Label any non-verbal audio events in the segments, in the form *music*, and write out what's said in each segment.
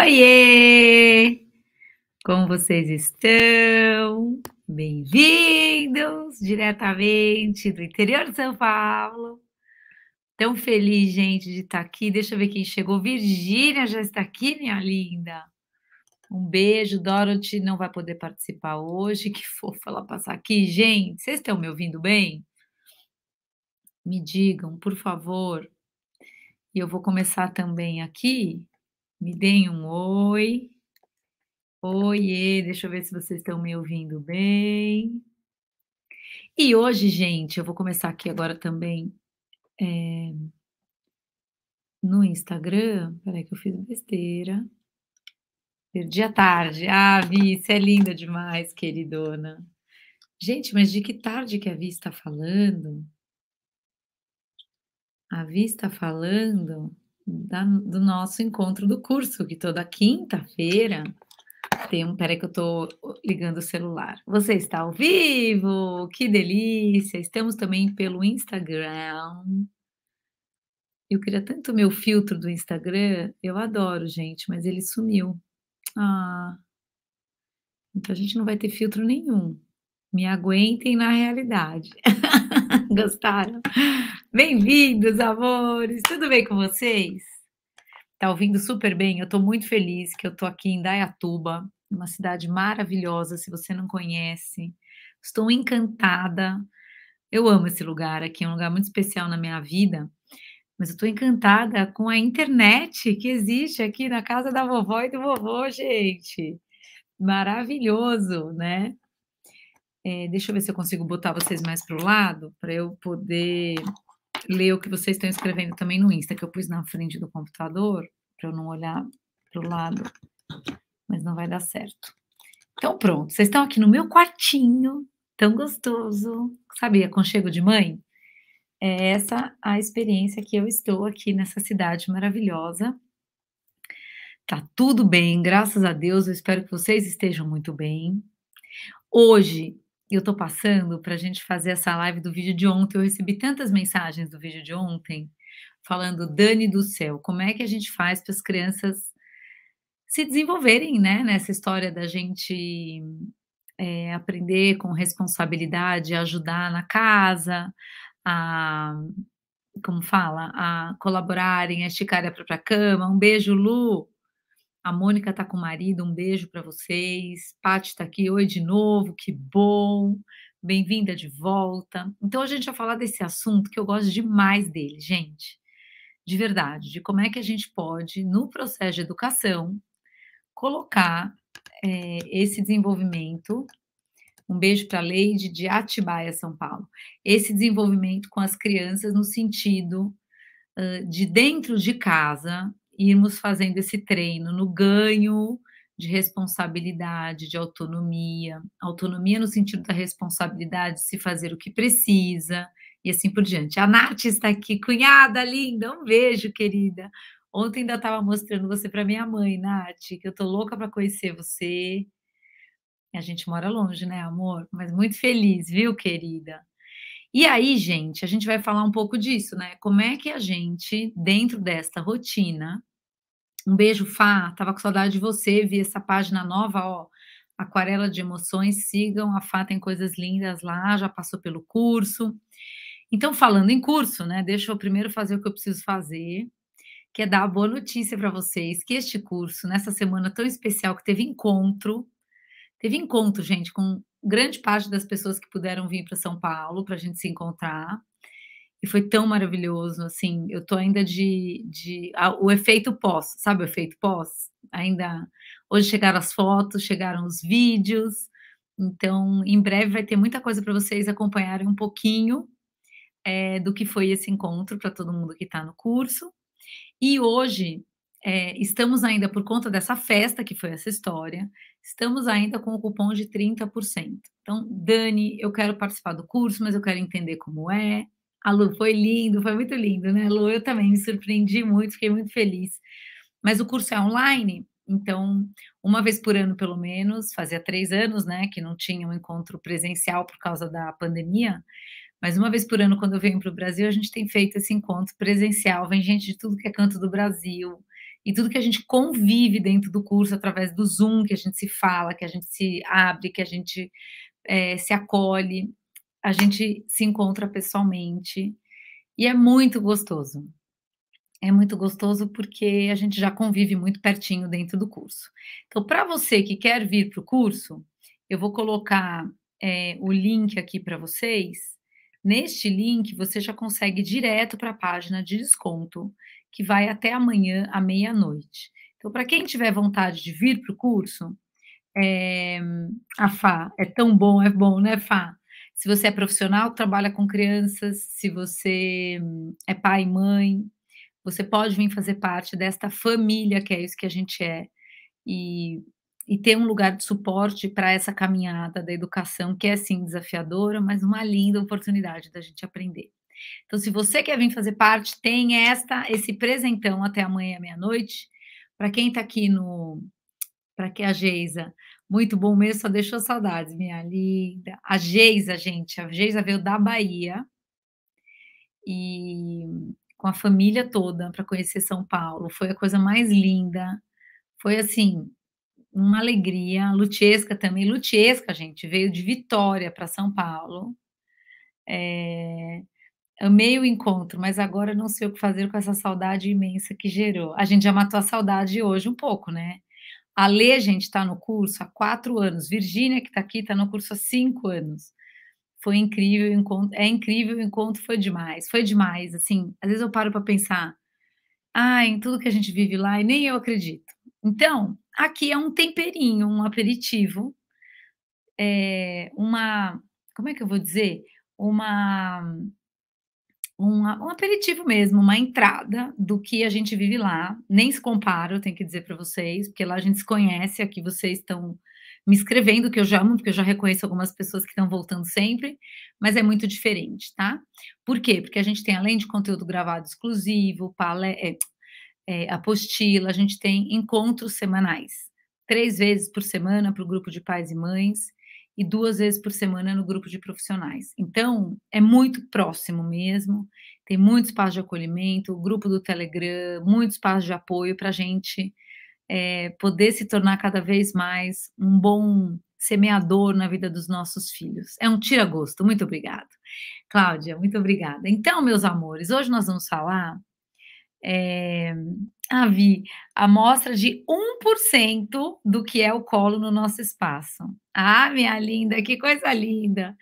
Oiê! Como vocês estão? Bem-vindos diretamente do interior de São Paulo. Tão feliz, gente, de estar aqui. Deixa eu ver quem chegou. Virgínia já está aqui, minha linda. Um beijo. Dorothy não vai poder participar hoje. Que fofa ela passar aqui. Gente, vocês estão me ouvindo bem? Me digam, por favor. E eu vou começar também aqui me deem um oi. Oiê, deixa eu ver se vocês estão me ouvindo bem. E hoje, gente, eu vou começar aqui agora também é, no Instagram. Peraí, que eu fiz besteira. Perdi a tarde. Ah, Vi, você é linda demais, queridona. Gente, mas de que tarde que a Vi está falando? A Vi está falando da, do nosso encontro do curso, que toda quinta-feira tem um. Peraí, que eu estou ligando o celular. Você está ao vivo! Que delícia! Estamos também pelo Instagram. Eu queria tanto meu filtro do Instagram, eu adoro, gente, mas ele sumiu. Ah, então a gente não vai ter filtro nenhum. Me aguentem na realidade. *laughs* Gostaram? Bem-vindos, amores! Tudo bem com vocês? Tá ouvindo super bem? Eu tô muito feliz que eu tô aqui em Dayatuba, uma cidade maravilhosa, se você não conhece. Estou encantada. Eu amo esse lugar aqui, é um lugar muito especial na minha vida. Mas eu estou encantada com a internet que existe aqui na casa da vovó e do vovô, gente maravilhoso, né? É, deixa eu ver se eu consigo botar vocês mais para o lado, para eu poder ler o que vocês estão escrevendo também no Insta, que eu pus na frente do computador, para eu não olhar para o lado, mas não vai dar certo. Então, pronto, vocês estão aqui no meu quartinho, tão gostoso, sabe, aconchego de mãe? É essa a experiência que eu estou aqui nessa cidade maravilhosa. Tá tudo bem, graças a Deus, eu espero que vocês estejam muito bem. Hoje eu estou passando para a gente fazer essa live do vídeo de ontem. Eu recebi tantas mensagens do vídeo de ontem falando, Dani do céu, como é que a gente faz para as crianças se desenvolverem, né? Nessa história da gente é, aprender com responsabilidade, ajudar na casa, a como fala, a colaborarem, a esticar a própria cama. Um beijo, Lu. A Mônica tá com o marido, um beijo para vocês. Pati tá aqui, oi de novo, que bom. Bem-vinda de volta. Então a gente vai falar desse assunto que eu gosto demais dele, gente. De verdade, de como é que a gente pode, no processo de educação, colocar é, esse desenvolvimento. Um beijo para a Leide de Atibaia, São Paulo. Esse desenvolvimento com as crianças no sentido uh, de dentro de casa irmos fazendo esse treino no ganho de responsabilidade, de autonomia, autonomia no sentido da responsabilidade de se fazer o que precisa e assim por diante. A Nath está aqui, cunhada linda, um beijo, querida. Ontem ainda estava mostrando você para minha mãe, Nath, que eu tô louca para conhecer você. A gente mora longe, né, amor? Mas muito feliz, viu, querida? E aí, gente, a gente vai falar um pouco disso, né? Como é que a gente, dentro desta rotina, um beijo, Fá. Tava com saudade de você. Vi essa página nova, ó. Aquarela de Emoções. Sigam. A Fá tem coisas lindas lá. Já passou pelo curso. Então, falando em curso, né? Deixa eu primeiro fazer o que eu preciso fazer, que é dar a boa notícia para vocês que este curso, nessa semana tão especial que teve encontro, teve encontro, gente, com grande parte das pessoas que puderam vir para São Paulo para a gente se encontrar. E foi tão maravilhoso, assim, eu tô ainda de, de o efeito pós, sabe o efeito pós? Ainda hoje chegaram as fotos, chegaram os vídeos. Então, em breve vai ter muita coisa para vocês acompanharem um pouquinho é, do que foi esse encontro para todo mundo que está no curso. E hoje é, estamos ainda, por conta dessa festa que foi essa história, estamos ainda com o cupom de 30%. Então, Dani, eu quero participar do curso, mas eu quero entender como é. A Lu, foi lindo, foi muito lindo, né, Lu? Eu também me surpreendi muito, fiquei muito feliz. Mas o curso é online, então, uma vez por ano, pelo menos, fazia três anos, né, que não tinha um encontro presencial por causa da pandemia, mas uma vez por ano, quando eu venho para o Brasil, a gente tem feito esse encontro presencial, vem gente de tudo que é canto do Brasil, e tudo que a gente convive dentro do curso, através do Zoom, que a gente se fala, que a gente se abre, que a gente é, se acolhe a gente se encontra pessoalmente e é muito gostoso. É muito gostoso porque a gente já convive muito pertinho dentro do curso. Então, para você que quer vir para o curso, eu vou colocar é, o link aqui para vocês. Neste link, você já consegue ir direto para a página de desconto, que vai até amanhã à meia-noite. Então, para quem tiver vontade de vir para o curso, é, a Fá, é tão bom, é bom, né, Fá? Se você é profissional, trabalha com crianças, se você hum, é pai, e mãe, você pode vir fazer parte desta família que é isso que a gente é. E, e ter um lugar de suporte para essa caminhada da educação, que é sim desafiadora, mas uma linda oportunidade da gente aprender. Então, se você quer vir fazer parte, tem esta esse presentão até amanhã meia-noite. Para quem está aqui no para que a Geisa, muito bom mesmo, só deixou saudades, minha linda. A Geisa, gente, a Geisa veio da Bahia e com a família toda para conhecer São Paulo. Foi a coisa mais linda. Foi assim, uma alegria. Lutesca também, Lutesca, gente, veio de Vitória para São Paulo. É... Amei o encontro, mas agora não sei o que fazer com essa saudade imensa que gerou. A gente já matou a saudade hoje um pouco, né? A Lê, gente, está no curso há quatro anos. Virgínia, que está aqui, está no curso há cinco anos. Foi incrível, o encontro, é incrível, o encontro foi demais. Foi demais, assim. Às vezes eu paro para pensar, ah, em tudo que a gente vive lá, e nem eu acredito. Então, aqui é um temperinho, um aperitivo, é uma, como é que eu vou dizer? Uma um, um aperitivo mesmo, uma entrada do que a gente vive lá. Nem se compara, eu tenho que dizer para vocês, porque lá a gente se conhece, aqui vocês estão me escrevendo, que eu já amo, porque eu já reconheço algumas pessoas que estão voltando sempre, mas é muito diferente, tá? Por quê? Porque a gente tem, além de conteúdo gravado exclusivo, palestra, é, é, apostila, a gente tem encontros semanais, três vezes por semana para o grupo de pais e mães, e duas vezes por semana no grupo de profissionais. Então, é muito próximo mesmo, tem muito espaço de acolhimento, o grupo do Telegram, muito espaço de apoio para a gente é, poder se tornar cada vez mais um bom semeador na vida dos nossos filhos. É um tira-gosto. Muito obrigado. Cláudia, muito obrigada. Então, meus amores, hoje nós vamos falar é, Avi, ah, amostra de 1% do que é o colo no nosso espaço. Ah, minha linda, que coisa linda!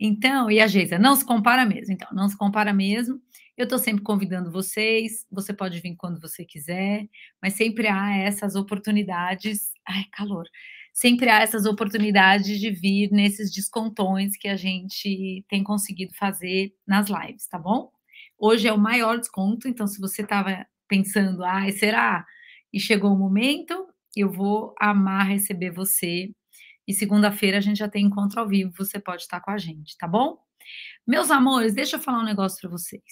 Então, e a Geisa, não se compara mesmo. Então, não se compara mesmo. Eu estou sempre convidando vocês, você pode vir quando você quiser, mas sempre há essas oportunidades. Ai, calor! Sempre há essas oportunidades de vir nesses descontões que a gente tem conseguido fazer nas lives, tá bom? Hoje é o maior desconto, então se você estava pensando, ai, será? E chegou o momento, eu vou amar receber você. E segunda-feira a gente já tem encontro ao vivo, você pode estar com a gente, tá bom? Meus amores, deixa eu falar um negócio para vocês.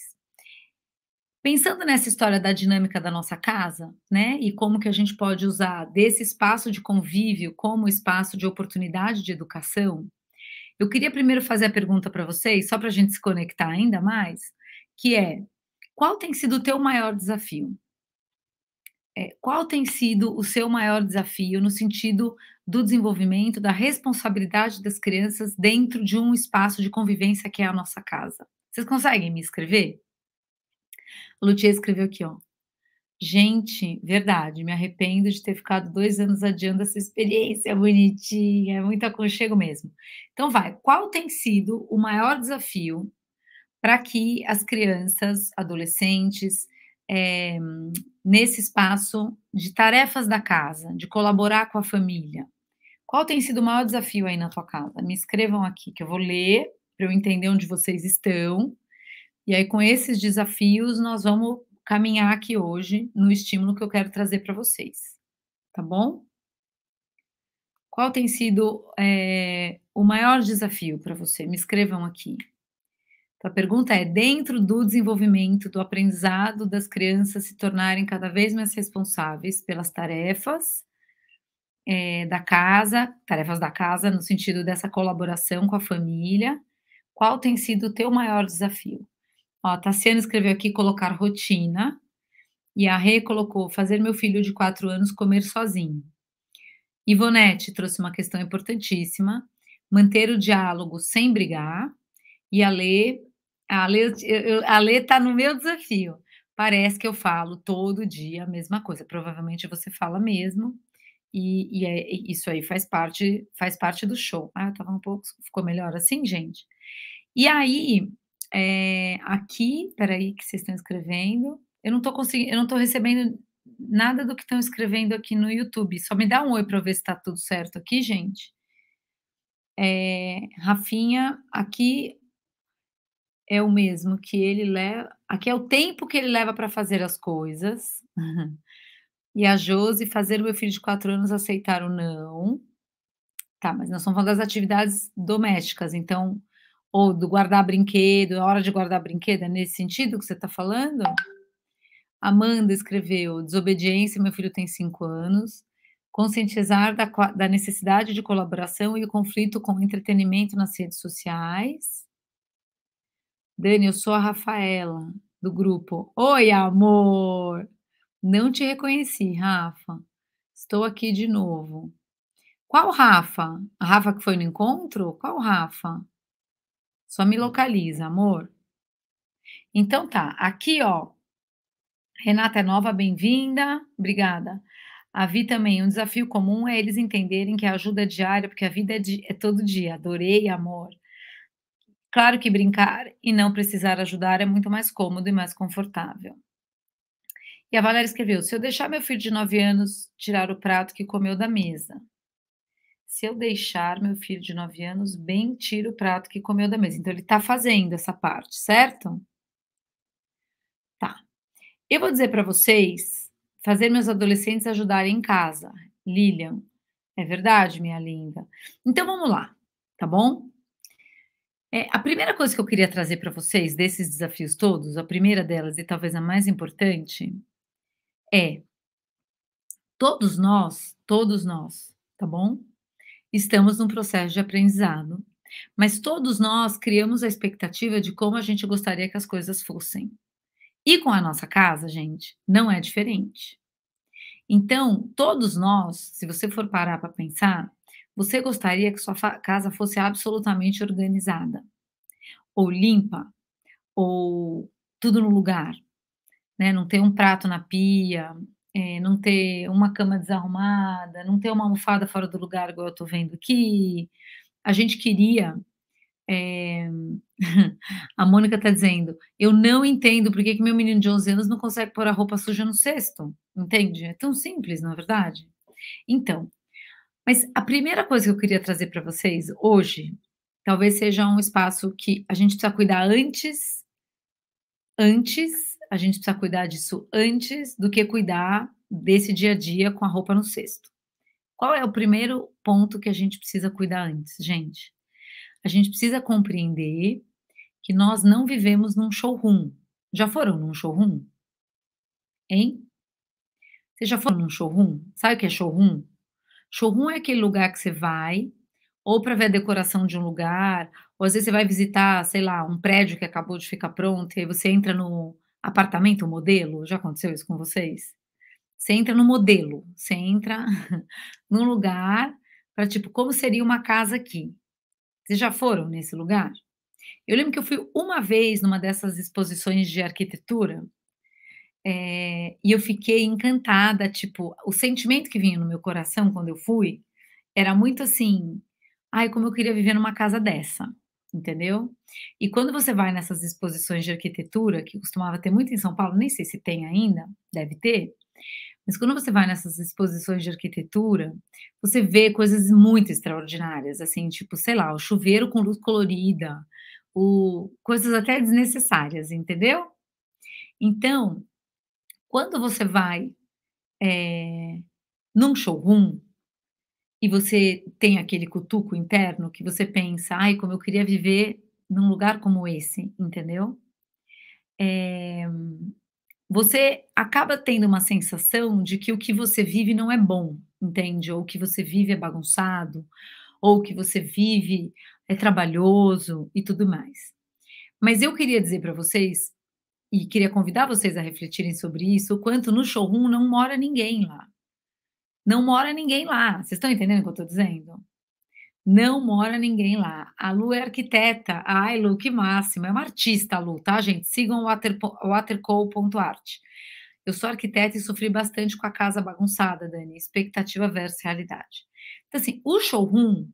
Pensando nessa história da dinâmica da nossa casa, né, e como que a gente pode usar desse espaço de convívio como espaço de oportunidade de educação, eu queria primeiro fazer a pergunta para vocês, só para a gente se conectar ainda mais, que é qual tem sido o teu maior desafio? É, qual tem sido o seu maior desafio no sentido do desenvolvimento, da responsabilidade das crianças dentro de um espaço de convivência que é a nossa casa? Vocês conseguem me escrever? A Lutia escreveu aqui, ó. Gente, verdade, me arrependo de ter ficado dois anos adiando essa experiência bonitinha, é muito aconchego mesmo. Então, vai, qual tem sido o maior desafio para que as crianças, adolescentes, é, nesse espaço de tarefas da casa, de colaborar com a família. Qual tem sido o maior desafio aí na tua casa? Me escrevam aqui, que eu vou ler para eu entender onde vocês estão. E aí, com esses desafios, nós vamos caminhar aqui hoje no estímulo que eu quero trazer para vocês. Tá bom? Qual tem sido é, o maior desafio para você? Me escrevam aqui. Então, a pergunta é: dentro do desenvolvimento, do aprendizado das crianças se tornarem cada vez mais responsáveis pelas tarefas é, da casa, tarefas da casa, no sentido dessa colaboração com a família, qual tem sido o teu maior desafio? Ó, a Tassiana escreveu aqui colocar rotina, e a Rê colocou fazer meu filho de quatro anos comer sozinho. Ivonete trouxe uma questão importantíssima: manter o diálogo sem brigar. E a Lê a Lê, está no meu desafio. Parece que eu falo todo dia a mesma coisa. Provavelmente você fala mesmo. E, e é, isso aí faz parte, faz parte do show. Ah, tava um pouco. Ficou melhor assim, gente? E aí, é, aqui, peraí, que vocês estão escrevendo. Eu não tô conseguindo, eu não tô recebendo nada do que estão escrevendo aqui no YouTube. Só me dá um oi para ver se está tudo certo aqui, gente. É, Rafinha, aqui é o mesmo que ele leva. Aqui é o tempo que ele leva para fazer as coisas. E a Josi fazer o meu filho de quatro anos aceitar o não. Tá, mas nós estamos falando das atividades domésticas, então, ou do guardar brinquedo, a é hora de guardar brinquedo, é nesse sentido que você está falando? Amanda escreveu: desobediência, meu filho tem cinco anos. Conscientizar da, da necessidade de colaboração e o conflito com entretenimento nas redes sociais Dani, eu sou a Rafaela, do grupo. Oi, amor! Não te reconheci, Rafa. Estou aqui de novo. Qual Rafa? A Rafa que foi no encontro? Qual Rafa? Só me localiza, amor. Então tá, aqui ó. Renata é nova, bem-vinda. Obrigada. A Vi também, um desafio comum é eles entenderem que a ajuda é diária, porque a vida é, de, é todo dia. Adorei, amor. Claro que brincar e não precisar ajudar é muito mais cômodo e mais confortável. E a Valéria escreveu: Se eu deixar meu filho de 9 anos tirar o prato que comeu da mesa. Se eu deixar meu filho de 9 anos bem tira o prato que comeu da mesa. Então ele está fazendo essa parte, certo? Tá. Eu vou dizer para vocês fazer meus adolescentes ajudarem em casa. Lilian, é verdade, minha linda. Então vamos lá, tá bom? É, a primeira coisa que eu queria trazer para vocês desses desafios todos, a primeira delas e talvez a mais importante, é todos nós, todos nós, tá bom? Estamos num processo de aprendizado, mas todos nós criamos a expectativa de como a gente gostaria que as coisas fossem. E com a nossa casa, gente, não é diferente. Então, todos nós, se você for parar para pensar, você gostaria que sua casa fosse absolutamente organizada, ou limpa, ou tudo no lugar, né? Não ter um prato na pia, é, não ter uma cama desarrumada, não ter uma almofada fora do lugar, igual eu estou vendo aqui. A gente queria. É... *laughs* a Mônica está dizendo: eu não entendo por que, que meu menino de 11 anos não consegue pôr a roupa suja no cesto. Entende? É tão simples, não é verdade? Então, mas a primeira coisa que eu queria trazer para vocês hoje, talvez seja um espaço que a gente precisa cuidar antes, antes, a gente precisa cuidar disso antes do que cuidar desse dia a dia com a roupa no cesto. Qual é o primeiro ponto que a gente precisa cuidar antes, gente? A gente precisa compreender que nós não vivemos num showroom. Já foram num showroom? Hein? Vocês já foram num showroom? Sabe o que é showroom? Showroom é aquele lugar que você vai, ou para ver a decoração de um lugar, ou às vezes você vai visitar, sei lá, um prédio que acabou de ficar pronto, e aí você entra no apartamento modelo. Já aconteceu isso com vocês? Você entra no modelo, você entra *laughs* num lugar para tipo, como seria uma casa aqui? Vocês já foram nesse lugar? Eu lembro que eu fui uma vez numa dessas exposições de arquitetura é, e eu fiquei encantada, tipo, o sentimento que vinha no meu coração quando eu fui era muito assim, ai, como eu queria viver numa casa dessa, entendeu? E quando você vai nessas exposições de arquitetura, que costumava ter muito em São Paulo, nem sei se tem ainda, deve ter, mas quando você vai nessas exposições de arquitetura, você vê coisas muito extraordinárias, assim, tipo, sei lá, o chuveiro com luz colorida, o, coisas até desnecessárias, entendeu? Então, quando você vai é, num showroom e você tem aquele cutuco interno que você pensa, ai, como eu queria viver num lugar como esse, entendeu? É, você acaba tendo uma sensação de que o que você vive não é bom, entende? Ou que você vive é bagunçado, ou que você vive é trabalhoso e tudo mais. Mas eu queria dizer para vocês e queria convidar vocês a refletirem sobre isso, o quanto no showroom não mora ninguém lá. Não mora ninguém lá. Vocês estão entendendo o que eu estou dizendo? Não mora ninguém lá. A Lu é arquiteta. Ai, Lu, que máximo. É uma artista, a Lu, tá, gente? Sigam waterco.art. Eu sou arquiteta e sofri bastante com a casa bagunçada, Dani. Expectativa versus realidade. Então, assim, o showroom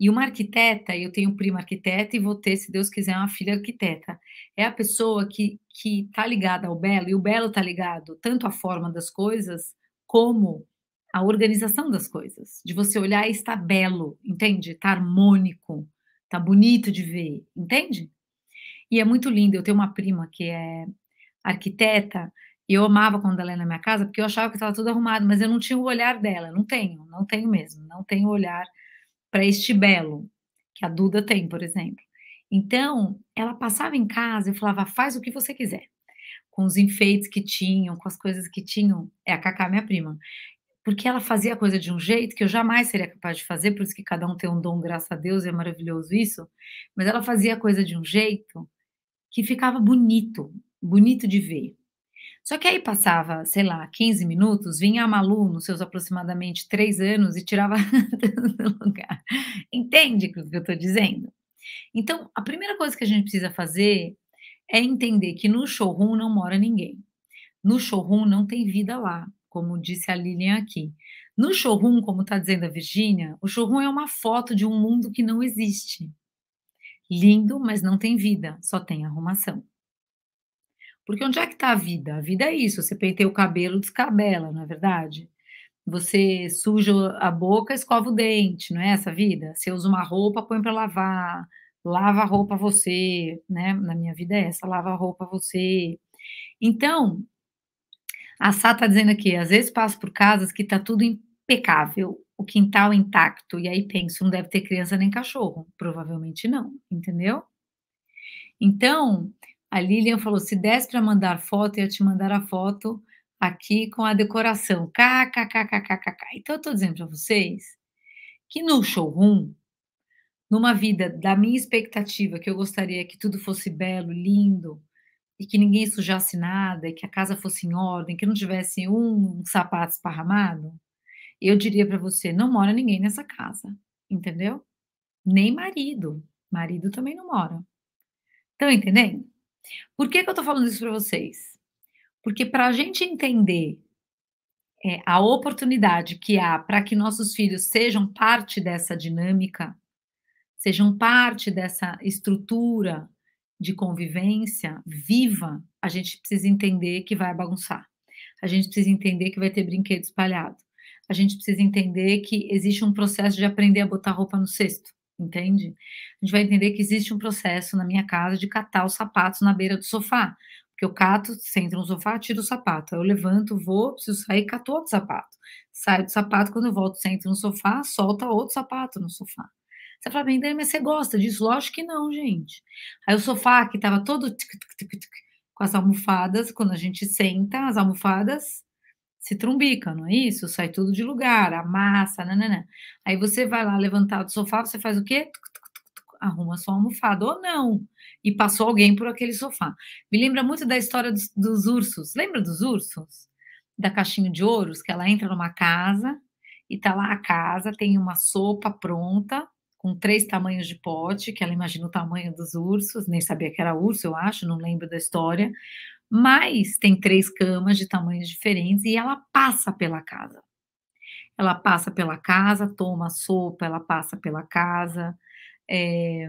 e uma arquiteta, eu tenho um primo arquiteta e vou ter, se Deus quiser, uma filha arquiteta. É a pessoa que que tá ligada ao belo e o belo tá ligado tanto à forma das coisas como à organização das coisas. De você olhar e está belo, entende? Tá harmônico, tá bonito de ver, entende? E é muito lindo. Eu tenho uma prima que é arquiteta. E eu amava quando ela era na minha casa, porque eu achava que estava tudo arrumado, mas eu não tinha o olhar dela, não tenho, não tenho mesmo, não tenho o olhar para este belo que a Duda tem, por exemplo. Então, ela passava em casa e falava: faz o que você quiser. Com os enfeites que tinham, com as coisas que tinham. É a Cacá, minha prima. Porque ela fazia a coisa de um jeito que eu jamais seria capaz de fazer, por isso que cada um tem um dom, graças a Deus, é maravilhoso isso. Mas ela fazia a coisa de um jeito que ficava bonito, bonito de ver. Só que aí passava, sei lá, 15 minutos, vinha a Malu, nos seus aproximadamente três anos, e tirava *laughs* do lugar. Entende o que eu estou dizendo? Então, a primeira coisa que a gente precisa fazer é entender que no showroom não mora ninguém. No showroom não tem vida lá, como disse a Lilian aqui. No showroom, como está dizendo a Virginia, o showroom é uma foto de um mundo que não existe. Lindo, mas não tem vida, só tem arrumação. Porque onde é que está a vida? A vida é isso. Você penteia o cabelo, descabela, não é verdade? Você suja a boca, escova o dente, não é essa a vida? Você usa uma roupa, põe para lavar, lava a roupa você, né? Na minha vida é essa, lava a roupa você. Então, a Sá está dizendo aqui, às vezes passo por casas que está tudo impecável, o quintal intacto, e aí penso, não deve ter criança nem cachorro. Provavelmente não, entendeu? Então, a Lilian falou: se desse para mandar foto, eu ia te mandar a foto aqui com a decoração. KKKKKKK. Então, eu estou dizendo para vocês que no showroom, numa vida da minha expectativa, que eu gostaria que tudo fosse belo, lindo, e que ninguém sujasse nada, e que a casa fosse em ordem, que não tivesse um sapato esparramado, eu diria para você: não mora ninguém nessa casa, entendeu? Nem marido. Marido também não mora. Estão entendendo? Por que, que eu estou falando isso para vocês? Porque para a gente entender é, a oportunidade que há para que nossos filhos sejam parte dessa dinâmica, sejam parte dessa estrutura de convivência viva, a gente precisa entender que vai bagunçar. A gente precisa entender que vai ter brinquedo espalhado. A gente precisa entender que existe um processo de aprender a botar roupa no cesto entende? A gente vai entender que existe um processo na minha casa de catar os sapatos na beira do sofá. Porque eu cato, sento no sofá, tiro o sapato. Aí eu levanto, vou, preciso sair, cato outro sapato. Saio do sapato, quando eu volto, sento no sofá, solta outro sapato no sofá. Você fala, bem, mas você gosta disso? Lógico que não, gente. Aí o sofá que estava todo tic, tic, tic, tic, com as almofadas, quando a gente senta, as almofadas se trumbica, não é isso? Sai tudo de lugar, amassa, nananã. Aí você vai lá levantar do sofá, você faz o quê? arruma sua almofada ou não. E passou alguém por aquele sofá. Me lembra muito da história dos, dos ursos. Lembra dos ursos? Da caixinha de ouros, que ela entra numa casa e tá lá a casa, tem uma sopa pronta, com três tamanhos de pote, que ela imagina o tamanho dos ursos, nem sabia que era urso, eu acho, não lembro da história mas tem três camas de tamanhos diferentes e ela passa pela casa. Ela passa pela casa, toma sopa, ela passa pela casa, é,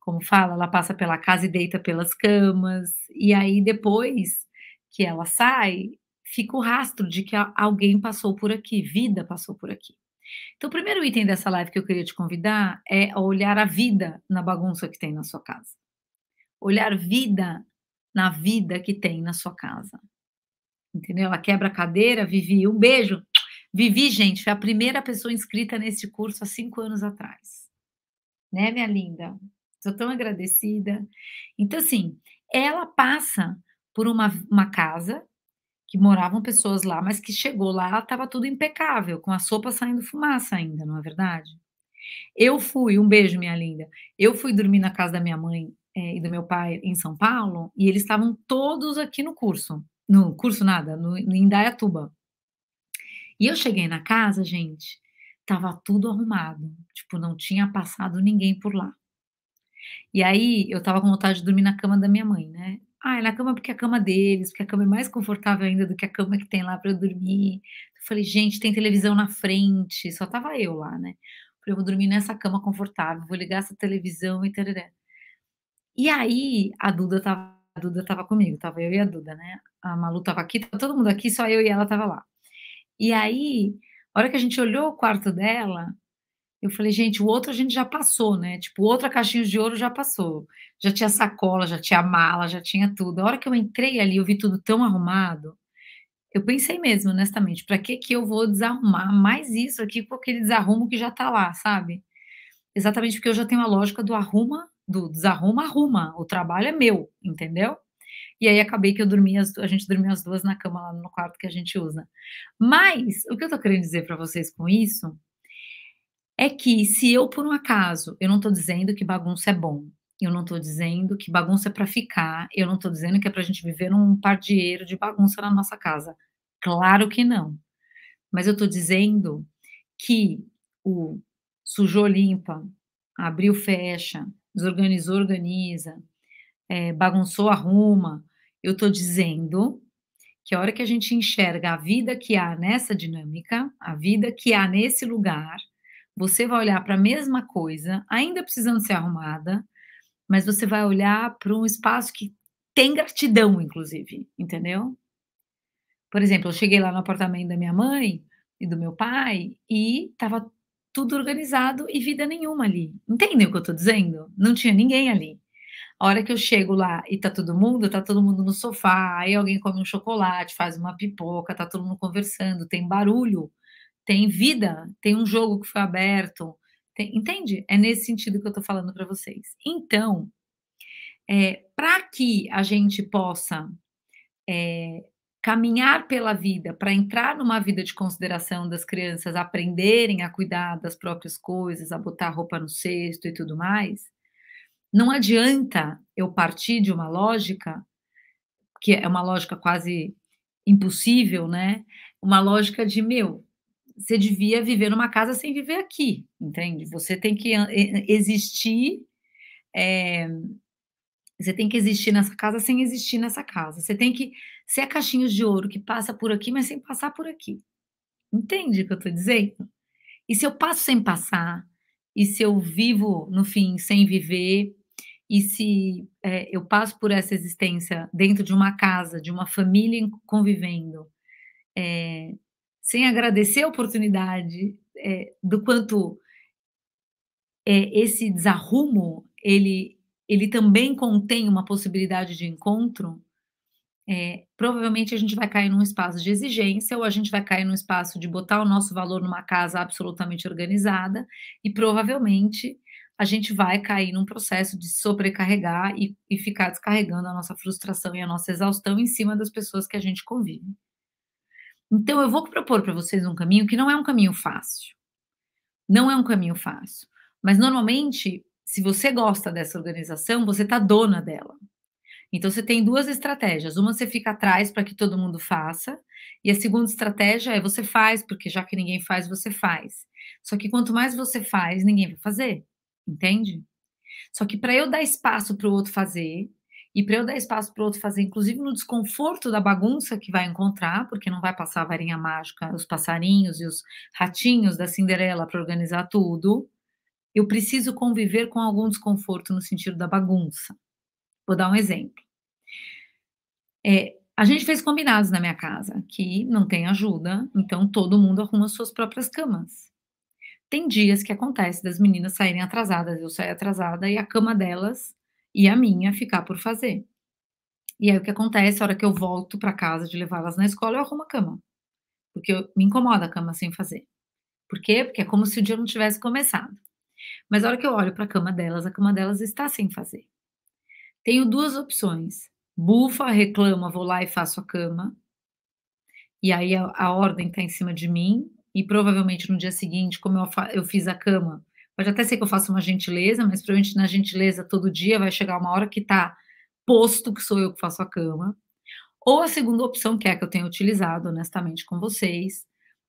como fala, ela passa pela casa e deita pelas camas, e aí depois que ela sai, fica o rastro de que alguém passou por aqui, vida passou por aqui. Então, o primeiro item dessa live que eu queria te convidar é olhar a vida na bagunça que tem na sua casa. Olhar vida na vida que tem na sua casa. Entendeu? Ela quebra a cadeira, Vivi. Um beijo. Vivi, gente, foi a primeira pessoa inscrita nesse curso há cinco anos atrás. Né, minha linda? Sou tão agradecida. Então, assim, ela passa por uma, uma casa que moravam pessoas lá, mas que chegou lá, ela estava tudo impecável, com a sopa saindo fumaça ainda, não é verdade? Eu fui, um beijo, minha linda. Eu fui dormir na casa da minha mãe é, e do meu pai em São Paulo, e eles estavam todos aqui no curso. No curso nada, no, no Indaiatuba. E eu cheguei na casa, gente, tava tudo arrumado, tipo, não tinha passado ninguém por lá. E aí eu tava com vontade de dormir na cama da minha mãe, né? Ah, é na cama porque é a cama deles, porque a cama é mais confortável ainda do que a cama que tem lá para eu dormir. Eu falei, gente, tem televisão na frente, só tava eu lá, né? Eu eu vou dormir nessa cama confortável, vou ligar essa televisão e tal. E aí a Duda tava, a Duda tava comigo, tava eu e a Duda, né? A Malu tava aqui, tava tá todo mundo aqui, só eu e ela tava lá. E aí, a hora que a gente olhou o quarto dela, eu falei, gente, o outro a gente já passou, né? Tipo, outra caixinha de ouro já passou. Já tinha sacola, já tinha mala, já tinha tudo. A hora que eu entrei ali, eu vi tudo tão arrumado. Eu pensei mesmo, honestamente, para que que eu vou desarrumar mais isso aqui com aquele desarrumo que já tá lá, sabe? Exatamente porque eu já tenho a lógica do arruma do desarruma, arruma, o trabalho é meu, entendeu? E aí acabei que eu dormi, as, a gente dormiu as duas na cama lá no quarto que a gente usa. Mas o que eu tô querendo dizer para vocês com isso é que se eu por um acaso, eu não tô dizendo que bagunça é bom. Eu não tô dizendo que bagunça é para ficar, eu não tô dizendo que é pra gente viver num pardieiro de bagunça na nossa casa. Claro que não. Mas eu tô dizendo que o sujou limpa, abriu fecha, desorganizou, organiza, é, bagunçou, arruma. Eu estou dizendo que a hora que a gente enxerga a vida que há nessa dinâmica, a vida que há nesse lugar, você vai olhar para a mesma coisa, ainda precisando ser arrumada, mas você vai olhar para um espaço que tem gratidão, inclusive, entendeu? Por exemplo, eu cheguei lá no apartamento da minha mãe e do meu pai e estava tudo organizado e vida nenhuma ali. Entendem o que eu estou dizendo? Não tinha ninguém ali. A hora que eu chego lá e tá todo mundo, tá todo mundo no sofá, aí alguém come um chocolate, faz uma pipoca, tá todo mundo conversando, tem barulho, tem vida, tem um jogo que foi aberto, tem, entende? É nesse sentido que eu tô falando para vocês. Então, é, para que a gente possa é, caminhar pela vida para entrar numa vida de consideração das crianças aprenderem a cuidar das próprias coisas, a botar roupa no cesto e tudo mais, não adianta eu partir de uma lógica que é uma lógica quase impossível, né? Uma lógica de meu, você devia viver numa casa sem viver aqui, entende? Você tem que eh, eh, existir, é, você tem que existir nessa casa sem existir nessa casa. Você tem que se é caixinhos de ouro que passa por aqui, mas sem passar por aqui. Entende o que eu estou dizendo? E se eu passo sem passar, e se eu vivo, no fim, sem viver, e se é, eu passo por essa existência dentro de uma casa, de uma família convivendo, é, sem agradecer a oportunidade é, do quanto é, esse desarrumo ele ele também contém uma possibilidade de encontro, é, provavelmente a gente vai cair num espaço de exigência ou a gente vai cair num espaço de botar o nosso valor numa casa absolutamente organizada e provavelmente a gente vai cair num processo de sobrecarregar e, e ficar descarregando a nossa frustração e a nossa exaustão em cima das pessoas que a gente convive. Então eu vou propor para vocês um caminho que não é um caminho fácil. Não é um caminho fácil, mas normalmente se você gosta dessa organização, você está dona dela. Então você tem duas estratégias. Uma você fica atrás para que todo mundo faça, e a segunda estratégia é você faz, porque já que ninguém faz, você faz. Só que quanto mais você faz, ninguém vai fazer, entende? Só que para eu dar espaço para o outro fazer, e para eu dar espaço para o outro fazer, inclusive no desconforto da bagunça que vai encontrar, porque não vai passar a varinha mágica, os passarinhos e os ratinhos da Cinderela para organizar tudo, eu preciso conviver com algum desconforto no sentido da bagunça. Vou dar um exemplo. É, a gente fez combinados na minha casa, que não tem ajuda, então todo mundo arruma suas próprias camas. Tem dias que acontece das meninas saírem atrasadas, eu saio atrasada e a cama delas e a minha ficar por fazer. E aí o que acontece, a hora que eu volto para casa de levá-las na escola, eu arrumo a cama. Porque eu, me incomoda a cama sem fazer. Por quê? Porque é como se o dia não tivesse começado. Mas a hora que eu olho para a cama delas, a cama delas está sem fazer. Tenho duas opções bufa, reclama, vou lá e faço a cama. E aí a, a ordem está em cima de mim. E provavelmente no dia seguinte, como eu, eu fiz a cama, pode até ser que eu faça uma gentileza, mas provavelmente na gentileza todo dia vai chegar uma hora que está posto que sou eu que faço a cama. Ou a segunda opção, que é a que eu tenho utilizado, honestamente, com vocês.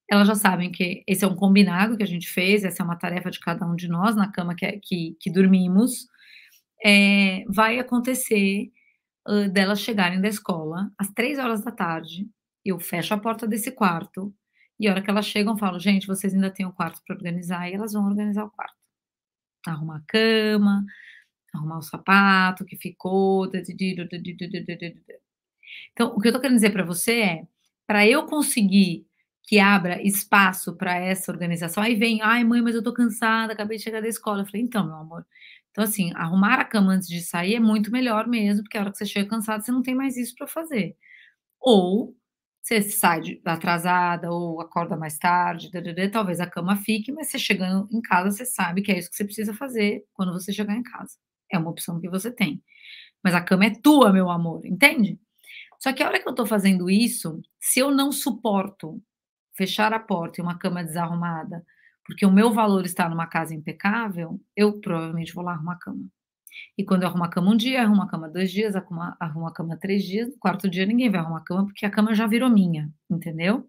Elas já sabem que esse é um combinado que a gente fez, essa é uma tarefa de cada um de nós na cama que, é, que, que dormimos. É, vai acontecer uh, delas chegarem da escola às três horas da tarde. Eu fecho a porta desse quarto e a hora que elas chegam, eu falo, gente, vocês ainda têm o um quarto para organizar e elas vão organizar o quarto, arrumar a cama, arrumar o sapato que ficou. Então, o que eu estou querendo dizer para você é, para eu conseguir que abra espaço para essa organização. Aí vem, ai mãe, mas eu tô cansada, acabei de chegar da escola. Eu falei, então, meu amor, então, assim, arrumar a cama antes de sair é muito melhor mesmo, porque a hora que você chega cansado, você não tem mais isso para fazer. Ou você sai atrasada ou acorda mais tarde, talvez a cama fique, mas você chegando em casa, você sabe que é isso que você precisa fazer quando você chegar em casa. É uma opção que você tem. Mas a cama é tua, meu amor, entende? Só que a hora que eu tô fazendo isso, se eu não suporto fechar a porta e uma cama desarrumada, porque o meu valor está numa casa impecável, eu provavelmente vou lá arrumar a cama. E quando eu arrumo a cama um dia, arrumo a cama dois dias, arrumo, arrumo a cama três dias, no quarto dia ninguém vai arrumar a cama, porque a cama já virou minha, entendeu?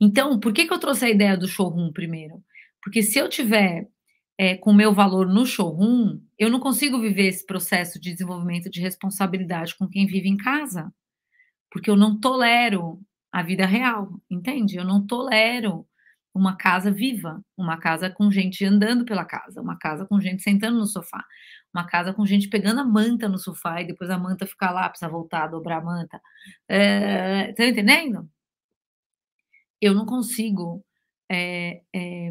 Então, por que, que eu trouxe a ideia do showroom primeiro? Porque se eu tiver é, com o meu valor no showroom, eu não consigo viver esse processo de desenvolvimento de responsabilidade com quem vive em casa. Porque eu não tolero a vida real, entende? Eu não tolero uma casa viva, uma casa com gente andando pela casa, uma casa com gente sentando no sofá, uma casa com gente pegando a manta no sofá e depois a manta ficar lá, precisa voltar, dobrar a manta. É, tá entendendo? Eu não consigo. É, é,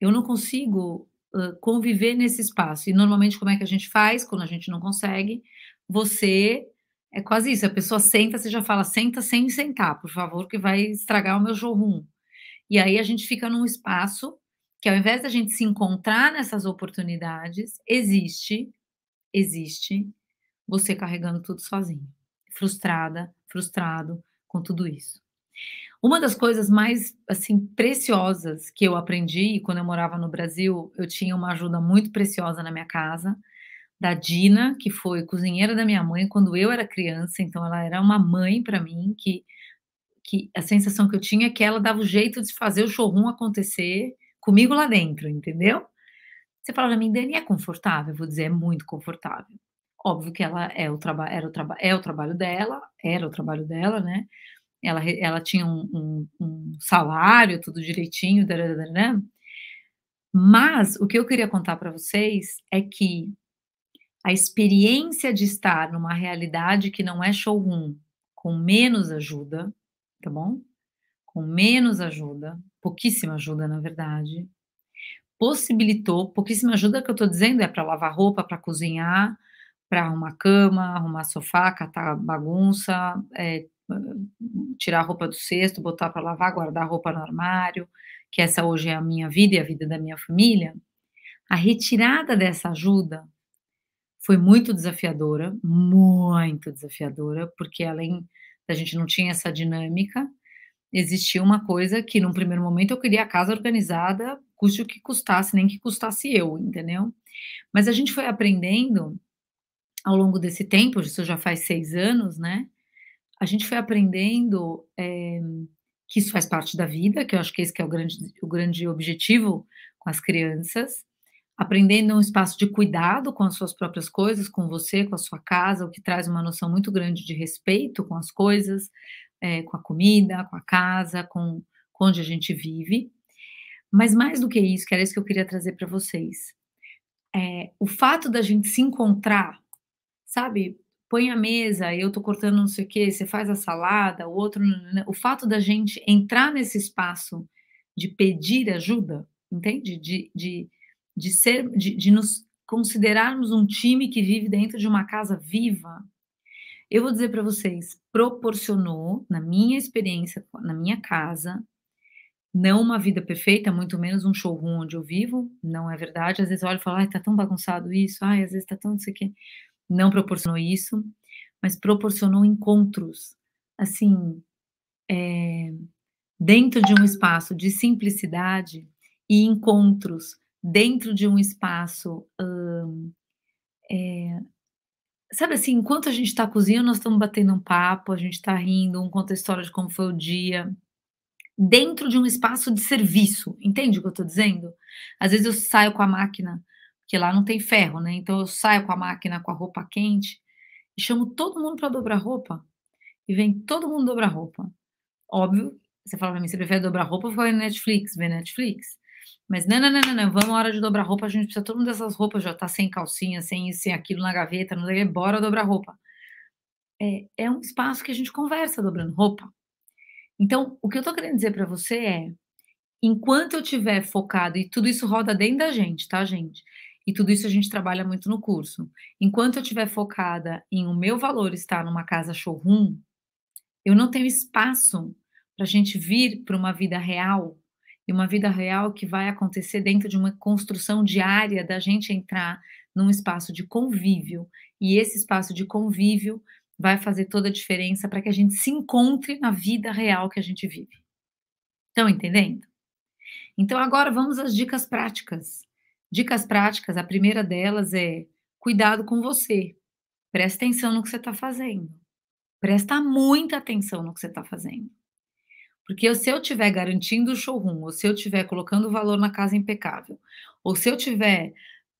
eu não consigo conviver nesse espaço. E normalmente, como é que a gente faz quando a gente não consegue? Você é quase isso, a pessoa senta, você já fala, senta sem sentar, por favor, que vai estragar o meu showroom. E aí a gente fica num espaço que ao invés da gente se encontrar nessas oportunidades, existe, existe você carregando tudo sozinho, frustrada, frustrado com tudo isso. Uma das coisas mais assim preciosas que eu aprendi quando eu morava no Brasil, eu tinha uma ajuda muito preciosa na minha casa, da Dina, que foi cozinheira da minha mãe quando eu era criança, então ela era uma mãe para mim que que a sensação que eu tinha é que ela dava o jeito de fazer o showroom acontecer comigo lá dentro, entendeu? Você fala pra mim, Dani, é confortável? Eu vou dizer, é muito confortável. Óbvio que ela é o, trabalho era o, traba é o trabalho dela, era o trabalho dela, né? Ela, ela tinha um, um, um salário, tudo direitinho, né? mas o que eu queria contar para vocês é que a experiência de estar numa realidade que não é showroom, com menos ajuda, tá bom? Com menos ajuda, pouquíssima ajuda, na verdade. Possibilitou, pouquíssima ajuda que eu estou dizendo é para lavar roupa, para cozinhar, para arrumar cama, arrumar sofá, catar bagunça, é, tirar a roupa do cesto, botar para lavar, guardar a roupa no armário, que essa hoje é a minha vida e a vida da minha família. A retirada dessa ajuda foi muito desafiadora, muito desafiadora, porque além a gente não tinha essa dinâmica. Existia uma coisa que, num primeiro momento, eu queria a casa organizada, custe o que custasse, nem que custasse eu, entendeu? Mas a gente foi aprendendo ao longo desse tempo, isso já faz seis anos, né? A gente foi aprendendo é, que isso faz parte da vida, que eu acho que esse que é o grande, o grande objetivo com as crianças, aprendendo um espaço de cuidado com as suas próprias coisas, com você, com a sua casa, o que traz uma noção muito grande de respeito com as coisas, é, com a comida, com a casa, com, com onde a gente vive. Mas mais do que isso, que era isso que eu queria trazer para vocês, é, o fato da gente se encontrar, sabe? Põe a mesa, eu tô cortando não sei o que, você faz a salada, o outro. O fato da gente entrar nesse espaço de pedir ajuda, entende? de, de de ser, de, de nos considerarmos um time que vive dentro de uma casa viva, eu vou dizer para vocês, proporcionou, na minha experiência, na minha casa, não uma vida perfeita, muito menos um showroom onde eu vivo, não é verdade. Às vezes eu olho e falo, ai, tá tão bagunçado isso, ai, às vezes tá tão não sei o quê. Não proporcionou isso, mas proporcionou encontros, assim, é, dentro de um espaço de simplicidade e encontros dentro de um espaço. Hum, é, sabe assim, enquanto a gente está cozinhando, nós estamos batendo um papo, a gente está rindo, um conta a história de como foi o dia, dentro de um espaço de serviço, entende o que eu estou dizendo? Às vezes eu saio com a máquina, porque lá não tem ferro, né? Então eu saio com a máquina com a roupa quente e chamo todo mundo para dobrar roupa. E vem todo mundo dobrar roupa. Óbvio, você fala para mim, você prefere dobrar roupa ou ver Netflix? Ver Netflix. Mas não, não, não, não, não, vamos, hora de dobrar roupa, a gente precisa todo mundo dessas roupas, já tá sem calcinha, sem isso, sem aquilo na gaveta, não sei, bora dobrar roupa. É, é um espaço que a gente conversa dobrando roupa. Então, o que eu tô querendo dizer para você é, enquanto eu tiver focado, e tudo isso roda dentro da gente, tá, gente? E tudo isso a gente trabalha muito no curso. Enquanto eu tiver focada em o meu valor estar numa casa showroom, eu não tenho espaço para a gente vir para uma vida real e uma vida real que vai acontecer dentro de uma construção diária da gente entrar num espaço de convívio. E esse espaço de convívio vai fazer toda a diferença para que a gente se encontre na vida real que a gente vive. Estão entendendo? Então, agora vamos às dicas práticas. Dicas práticas, a primeira delas é cuidado com você. Presta atenção no que você está fazendo. Presta muita atenção no que você está fazendo. Porque se eu estiver garantindo o showroom, ou se eu estiver colocando valor na casa impecável, ou se eu estiver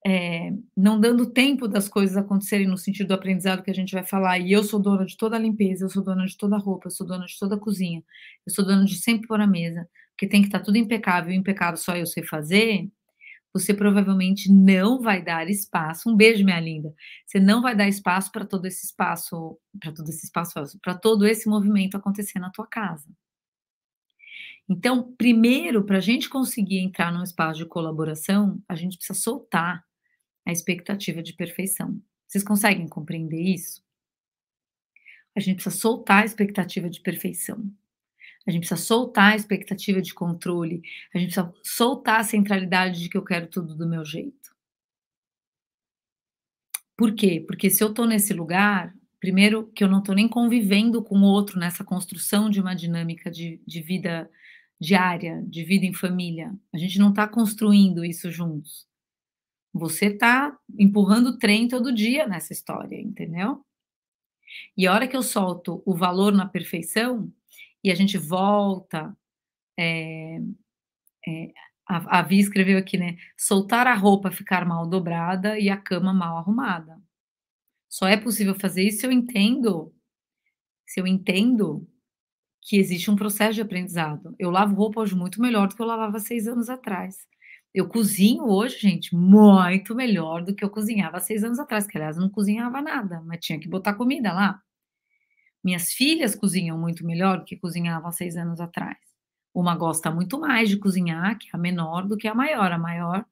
é, eh, não dando tempo das coisas acontecerem no sentido do aprendizado que a gente vai falar, e eu sou dona de toda a limpeza, eu sou dona de toda a roupa, eu sou dona de toda a cozinha, eu sou dona de sempre pôr a mesa, porque tem que estar tá tudo impecável, e impecável só eu sei fazer, você provavelmente não vai dar espaço. Um beijo, minha linda. Você não vai dar espaço para todo esse espaço, para todo esse espaço, para todo esse movimento acontecer na tua casa. Então, primeiro, para a gente conseguir entrar num espaço de colaboração, a gente precisa soltar a expectativa de perfeição. Vocês conseguem compreender isso? A gente precisa soltar a expectativa de perfeição. A gente precisa soltar a expectativa de controle. A gente precisa soltar a centralidade de que eu quero tudo do meu jeito. Por quê? Porque se eu estou nesse lugar, primeiro que eu não estou nem convivendo com o outro nessa construção de uma dinâmica de, de vida diária de vida em família. A gente não está construindo isso juntos. Você está empurrando o trem todo dia nessa história, entendeu? E a hora que eu solto o valor na perfeição e a gente volta. É, é, a, a Vi escreveu aqui, né? Soltar a roupa ficar mal dobrada e a cama mal arrumada. Só é possível fazer isso se eu entendo. Se eu entendo que existe um processo de aprendizado. Eu lavo roupa hoje muito melhor do que eu lavava seis anos atrás. Eu cozinho hoje, gente, muito melhor do que eu cozinhava seis anos atrás, que aliás não cozinhava nada, mas tinha que botar comida lá. Minhas filhas cozinham muito melhor do que cozinhavam seis anos atrás. Uma gosta muito mais de cozinhar, que é a menor, do que a maior. A maior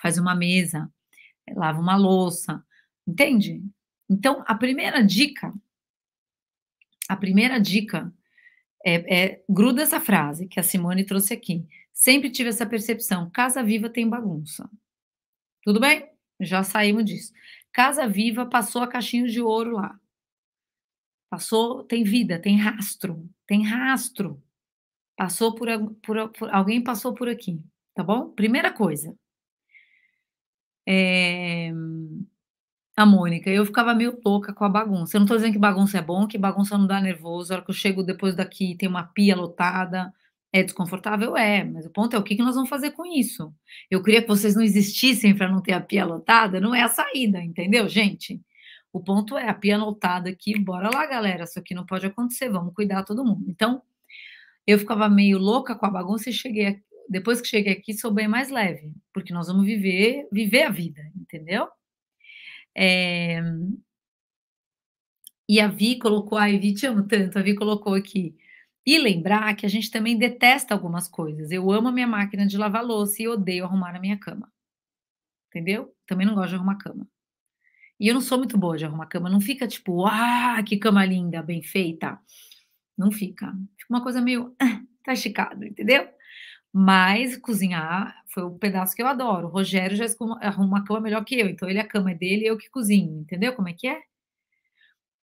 faz uma mesa, eh, lava uma louça, entende? Então, a primeira dica, a primeira dica é, é, gruda essa frase que a Simone trouxe aqui. Sempre tive essa percepção: casa viva tem bagunça. Tudo bem? Já saímos disso. Casa viva passou a caixinha de ouro lá. Passou, tem vida, tem rastro, tem rastro. Passou por, por, por alguém passou por aqui, tá bom? Primeira coisa. É, a Mônica. Eu ficava meio louca com a bagunça. Eu não tô dizendo que bagunça é bom, que bagunça não dá nervoso. A hora que eu chego depois daqui tem uma pia lotada, é desconfortável? É, mas o ponto é o que nós vamos fazer com isso. Eu queria que vocês não existissem para não ter a pia lotada, não é a saída, entendeu, gente? O ponto é a pia lotada aqui, bora lá, galera. Isso aqui não pode acontecer, vamos cuidar todo mundo. Então, eu ficava meio louca com a bagunça e cheguei aqui. Depois que cheguei aqui, sou bem mais leve, porque nós vamos viver, viver a vida, entendeu? É... E a Vi colocou, ai Vi, te amo tanto, a Vi colocou aqui. E lembrar que a gente também detesta algumas coisas. Eu amo a minha máquina de lavar louça e odeio arrumar a minha cama. Entendeu? Também não gosto de arrumar cama. E eu não sou muito boa de arrumar cama. Não fica tipo, ah, que cama linda, bem feita. Não fica. Fica uma coisa meio, ah, tá esticado, entendeu? Mas cozinhar foi o pedaço que eu adoro. O Rogério já arruma a cama melhor que eu, então ele a cama é dele, eu que cozinho, entendeu como é que é?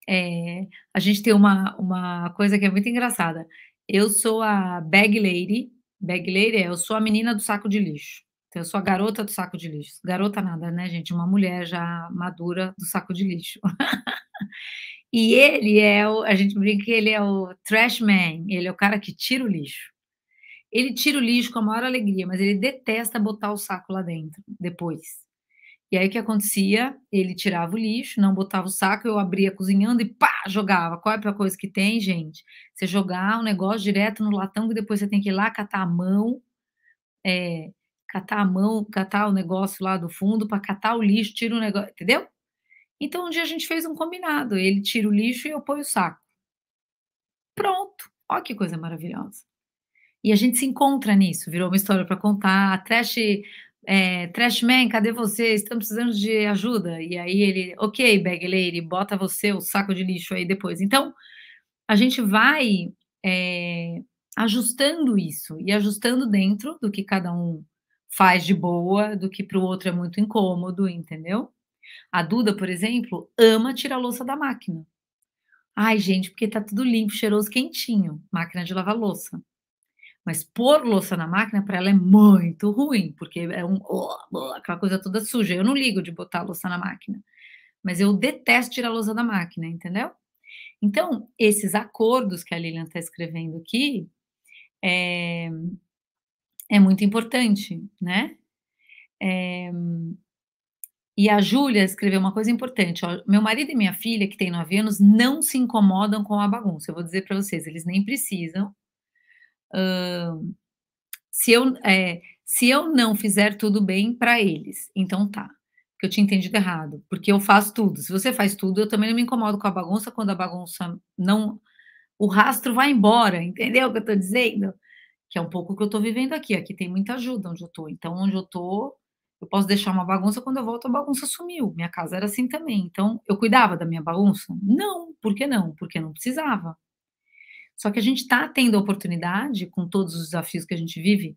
é a gente tem uma, uma coisa que é muito engraçada. Eu sou a bag lady, bag lady é eu sou a menina do saco de lixo. Então, eu sou a garota do saco de lixo. Garota nada, né, gente? Uma mulher já madura do saco de lixo. *laughs* e ele é o. A gente brinca que ele é o trash man, ele é o cara que tira o lixo. Ele tira o lixo com a maior alegria, mas ele detesta botar o saco lá dentro depois. E aí o que acontecia? Ele tirava o lixo, não botava o saco, eu abria cozinhando e pá, jogava. Qual é a pior coisa que tem, gente? Você jogar um negócio direto no latão que depois você tem que ir lá catar a mão, é, catar a mão, catar o negócio lá do fundo para catar o lixo, tira o negócio, entendeu? Então um dia a gente fez um combinado, ele tira o lixo e eu ponho o saco. Pronto. Olha que coisa maravilhosa. E a gente se encontra nisso, virou uma história para contar. A trash, é, trash man, cadê você? Estamos precisando de ajuda. E aí ele, ok, bag lady, bota você o saco de lixo aí depois. Então, a gente vai é, ajustando isso e ajustando dentro do que cada um faz de boa, do que para o outro é muito incômodo, entendeu? A Duda, por exemplo, ama tirar louça da máquina. Ai, gente, porque tá tudo limpo, cheiroso, quentinho. Máquina de lavar louça. Mas pôr louça na máquina para ela é muito ruim, porque é um oh, oh, aquela coisa toda suja. Eu não ligo de botar a louça na máquina, mas eu detesto tirar a louça da máquina, entendeu? Então, esses acordos que a Lilian está escrevendo aqui é, é, muito importante, né? É, e a Júlia escreveu uma coisa importante. Ó, meu marido e minha filha, que tem nove anos, não se incomodam com a bagunça. Eu vou dizer para vocês, eles nem precisam se, eu, é, se eu não fizer tudo bem para eles, então tá. Que eu tinha entendido errado, porque eu faço tudo. Se você faz tudo, eu também não me incomodo com a bagunça quando a bagunça não. O rastro vai embora, entendeu o que eu tô dizendo? Que é um pouco o que eu tô vivendo aqui. Aqui tem muita ajuda onde eu tô. Então, onde eu tô, eu posso deixar uma bagunça, quando eu volto, a bagunça sumiu. Minha casa era assim também. Então, eu cuidava da minha bagunça? Não. Por que não? Porque não precisava. Só que a gente está tendo a oportunidade, com todos os desafios que a gente vive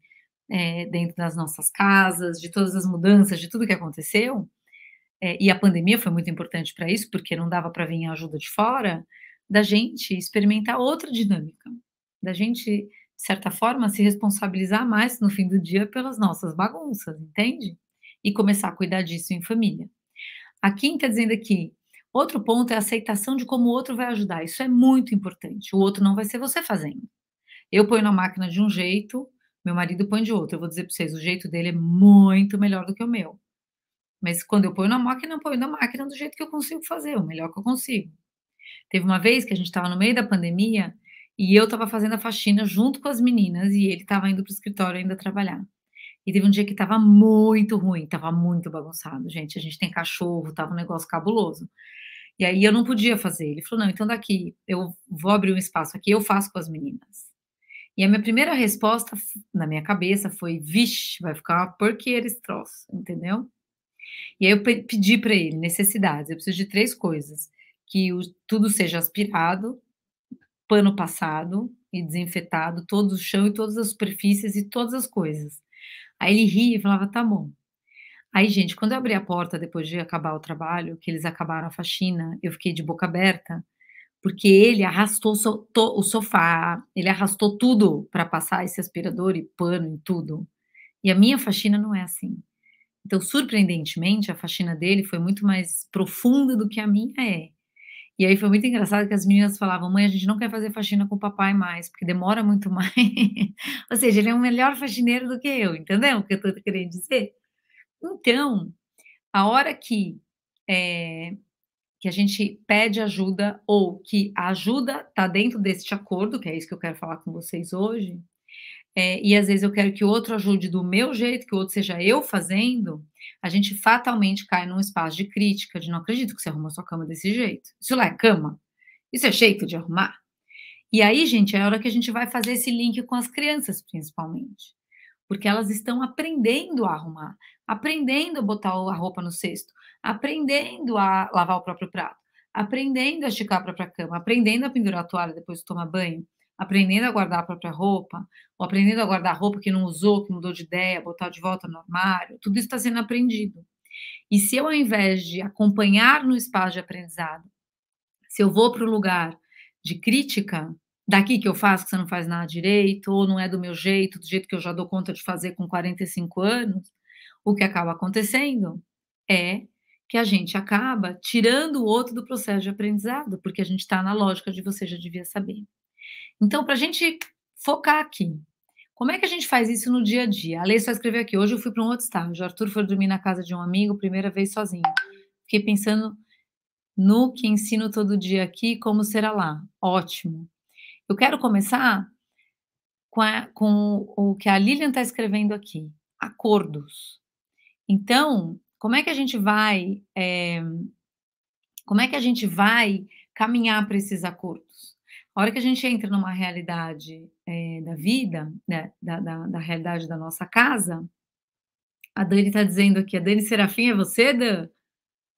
é, dentro das nossas casas, de todas as mudanças, de tudo que aconteceu, é, e a pandemia foi muito importante para isso, porque não dava para vir a ajuda de fora, da gente experimentar outra dinâmica, da gente, de certa forma, se responsabilizar mais no fim do dia pelas nossas bagunças, entende? E começar a cuidar disso em família. A Kim está dizendo aqui, Outro ponto é a aceitação de como o outro vai ajudar. Isso é muito importante. O outro não vai ser você fazendo. Eu ponho na máquina de um jeito, meu marido põe de outro. Eu vou dizer para vocês, o jeito dele é muito melhor do que o meu. Mas quando eu ponho na máquina, eu ponho na máquina do jeito que eu consigo fazer, o melhor que eu consigo. Teve uma vez que a gente estava no meio da pandemia e eu estava fazendo a faxina junto com as meninas e ele estava indo para o escritório ainda trabalhar. E teve um dia que estava muito ruim, estava muito bagunçado, gente. A gente tem cachorro, estava um negócio cabuloso. E aí eu não podia fazer. Ele falou: não, então daqui, eu vou abrir um espaço aqui, eu faço com as meninas. E a minha primeira resposta na minha cabeça foi: vixe, vai ficar uma porqueira esse troço, entendeu? E aí eu pedi para ele necessidades. Eu preciso de três coisas: que o, tudo seja aspirado, pano passado e desinfetado, todo o chão e todas as superfícies e todas as coisas. Aí ele ria e falava: tá bom. Aí, gente, quando eu abri a porta depois de acabar o trabalho, que eles acabaram a faxina, eu fiquei de boca aberta, porque ele arrastou o sofá, ele arrastou tudo para passar esse aspirador e pano e tudo. E a minha faxina não é assim. Então, surpreendentemente, a faxina dele foi muito mais profunda do que a minha é. E aí foi muito engraçado que as meninas falavam: mãe, a gente não quer fazer faxina com o papai mais, porque demora muito mais. *laughs* Ou seja, ele é um melhor faxineiro do que eu, entendeu o que eu estou querendo dizer? Então, a hora que, é, que a gente pede ajuda ou que a ajuda está dentro deste acordo, que é isso que eu quero falar com vocês hoje, é, e às vezes eu quero que o outro ajude do meu jeito, que o outro seja eu fazendo, a gente fatalmente cai num espaço de crítica, de não acredito que você arrumou sua cama desse jeito. Isso lá é cama? Isso é jeito de arrumar? E aí, gente, é a hora que a gente vai fazer esse link com as crianças, principalmente porque elas estão aprendendo a arrumar, aprendendo a botar a roupa no cesto, aprendendo a lavar o próprio prato, aprendendo a esticar a própria cama, aprendendo a pendurar a toalha depois de tomar banho, aprendendo a guardar a própria roupa, ou aprendendo a guardar a roupa que não usou, que mudou de ideia, botar de volta no armário, tudo isso está sendo aprendido. E se eu, ao invés de acompanhar no espaço de aprendizado, se eu vou para o lugar de crítica, daqui que eu faço que você não faz nada direito, ou não é do meu jeito, do jeito que eu já dou conta de fazer com 45 anos, o que acaba acontecendo é que a gente acaba tirando o outro do processo de aprendizado, porque a gente está na lógica de você já devia saber. Então, para a gente focar aqui, como é que a gente faz isso no dia a dia? A Lei só escreveu aqui, hoje eu fui para um outro estágio, o Arthur foi dormir na casa de um amigo, primeira vez sozinho. Fiquei pensando no que ensino todo dia aqui, como será lá. Ótimo. Eu quero começar com, a, com o que a Lilian está escrevendo aqui: acordos. Então, como é que a gente vai. É, como é que a gente vai caminhar para esses acordos? A hora que a gente entra numa realidade é, da vida, né, da, da, da realidade da nossa casa, a Dani está dizendo aqui, a Dani Serafim é você, Dan?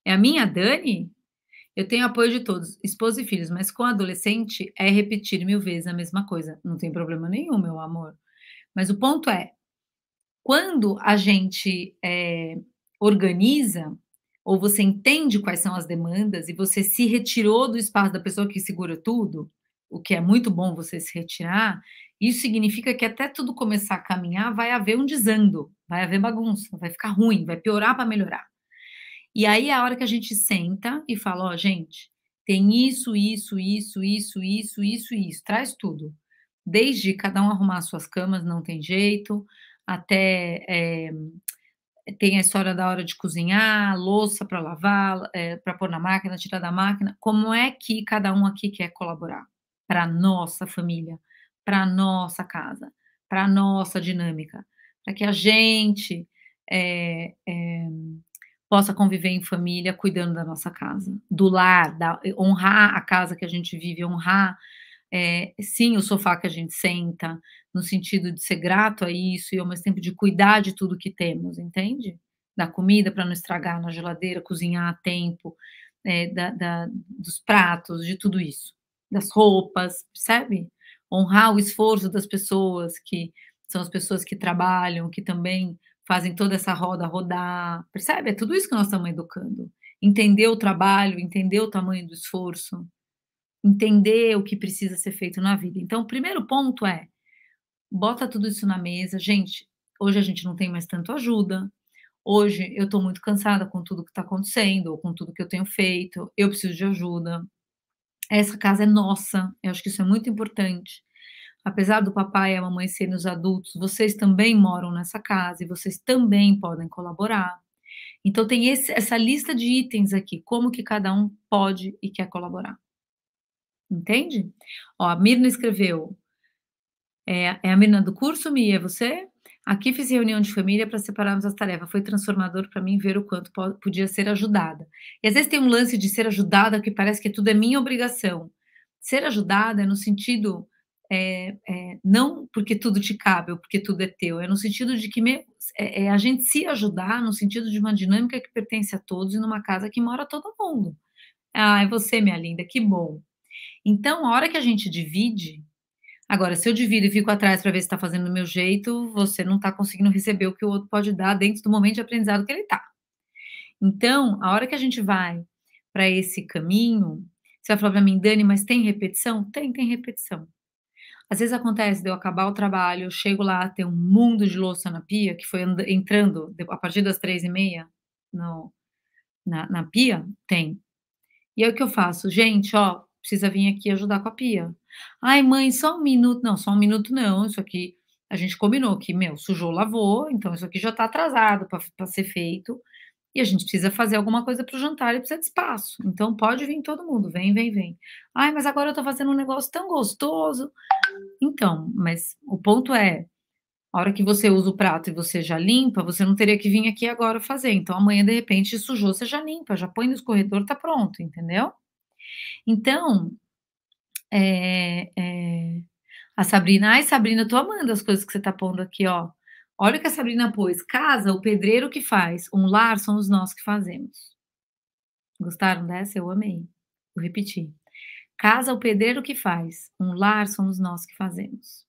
É a minha Dani? Eu tenho apoio de todos, esposa e filhos, mas com adolescente é repetir mil vezes a mesma coisa. Não tem problema nenhum, meu amor. Mas o ponto é, quando a gente é, organiza ou você entende quais são as demandas e você se retirou do espaço da pessoa que segura tudo, o que é muito bom você se retirar, isso significa que até tudo começar a caminhar vai haver um desando, vai haver bagunça, vai ficar ruim, vai piorar para melhorar. E aí é a hora que a gente senta e fala, ó, oh, gente, tem isso, isso, isso, isso, isso, isso, isso, traz tudo. Desde cada um arrumar suas camas, não tem jeito, até é, tem a história da hora de cozinhar, louça para lavar, é, eh, para pôr na máquina, tirar da máquina. Como é que cada um aqui quer colaborar para nossa família, para nossa casa, para nossa dinâmica, para que a gente é, possa conviver em família, cuidando da nossa casa, do lar, da, honrar a casa que a gente vive, honrar é, sim o sofá que a gente senta, no sentido de ser grato a isso e ao mesmo tempo de cuidar de tudo que temos, entende? Da comida para não estragar na geladeira, cozinhar a tempo, é, da, da, dos pratos, de tudo isso, das roupas, percebe? Honrar o esforço das pessoas que são as pessoas que trabalham, que também fazem toda essa roda rodar. Percebe? É tudo isso que nós estamos educando. Entender o trabalho, entender o tamanho do esforço, entender o que precisa ser feito na vida. Então, o primeiro ponto é: bota tudo isso na mesa. Gente, hoje a gente não tem mais tanto ajuda. Hoje eu estou muito cansada com tudo que está acontecendo, ou com tudo que eu tenho feito. Eu preciso de ajuda. Essa casa é nossa. Eu acho que isso é muito importante apesar do papai e a mamãe serem os adultos, vocês também moram nessa casa e vocês também podem colaborar. Então tem esse, essa lista de itens aqui, como que cada um pode e quer colaborar. Entende? Ó, a Mirna escreveu. É, é a Mirna do curso, Mia, é você? Aqui fiz reunião de família para separarmos as tarefas. Foi transformador para mim ver o quanto podia ser ajudada. E às vezes tem um lance de ser ajudada que parece que tudo é minha obrigação. Ser ajudada é no sentido é, é, não porque tudo te cabe ou porque tudo é teu, é no sentido de que me, é, é, a gente se ajudar no sentido de uma dinâmica que pertence a todos e numa casa que mora todo mundo. Ah, é você, minha linda, que bom. Então, a hora que a gente divide, agora, se eu divido e fico atrás para ver se está fazendo do meu jeito, você não está conseguindo receber o que o outro pode dar dentro do momento de aprendizado que ele está. Então, a hora que a gente vai para esse caminho, você vai falar para mim, Dani, mas tem repetição? Tem, tem repetição. Às vezes acontece de eu acabar o trabalho, eu chego lá, tem um mundo de louça na pia, que foi entrando a partir das três e meia no, na, na pia, tem. E aí o que eu faço? Gente, ó, precisa vir aqui ajudar com a pia. Ai, mãe, só um minuto. Não, só um minuto não, isso aqui a gente combinou que, meu, sujou, lavou, então isso aqui já tá atrasado para ser feito. E a gente precisa fazer alguma coisa para o jantar e precisa de espaço. Então pode vir todo mundo, vem, vem, vem. Ai, mas agora eu estou fazendo um negócio tão gostoso. Então, mas o ponto é, a hora que você usa o prato e você já limpa, você não teria que vir aqui agora fazer. Então amanhã de repente sujou, você já limpa, já põe no escorredor, tá pronto, entendeu? Então, é, é... a Sabrina, ai Sabrina, eu tô amando as coisas que você tá pondo aqui, ó. Olha o que a Sabrina pôs: casa, o pedreiro que faz, um lar somos nós que fazemos. Gostaram dessa? Eu amei. Vou repetir. Casa, o pedreiro que faz, um lar somos nós que fazemos.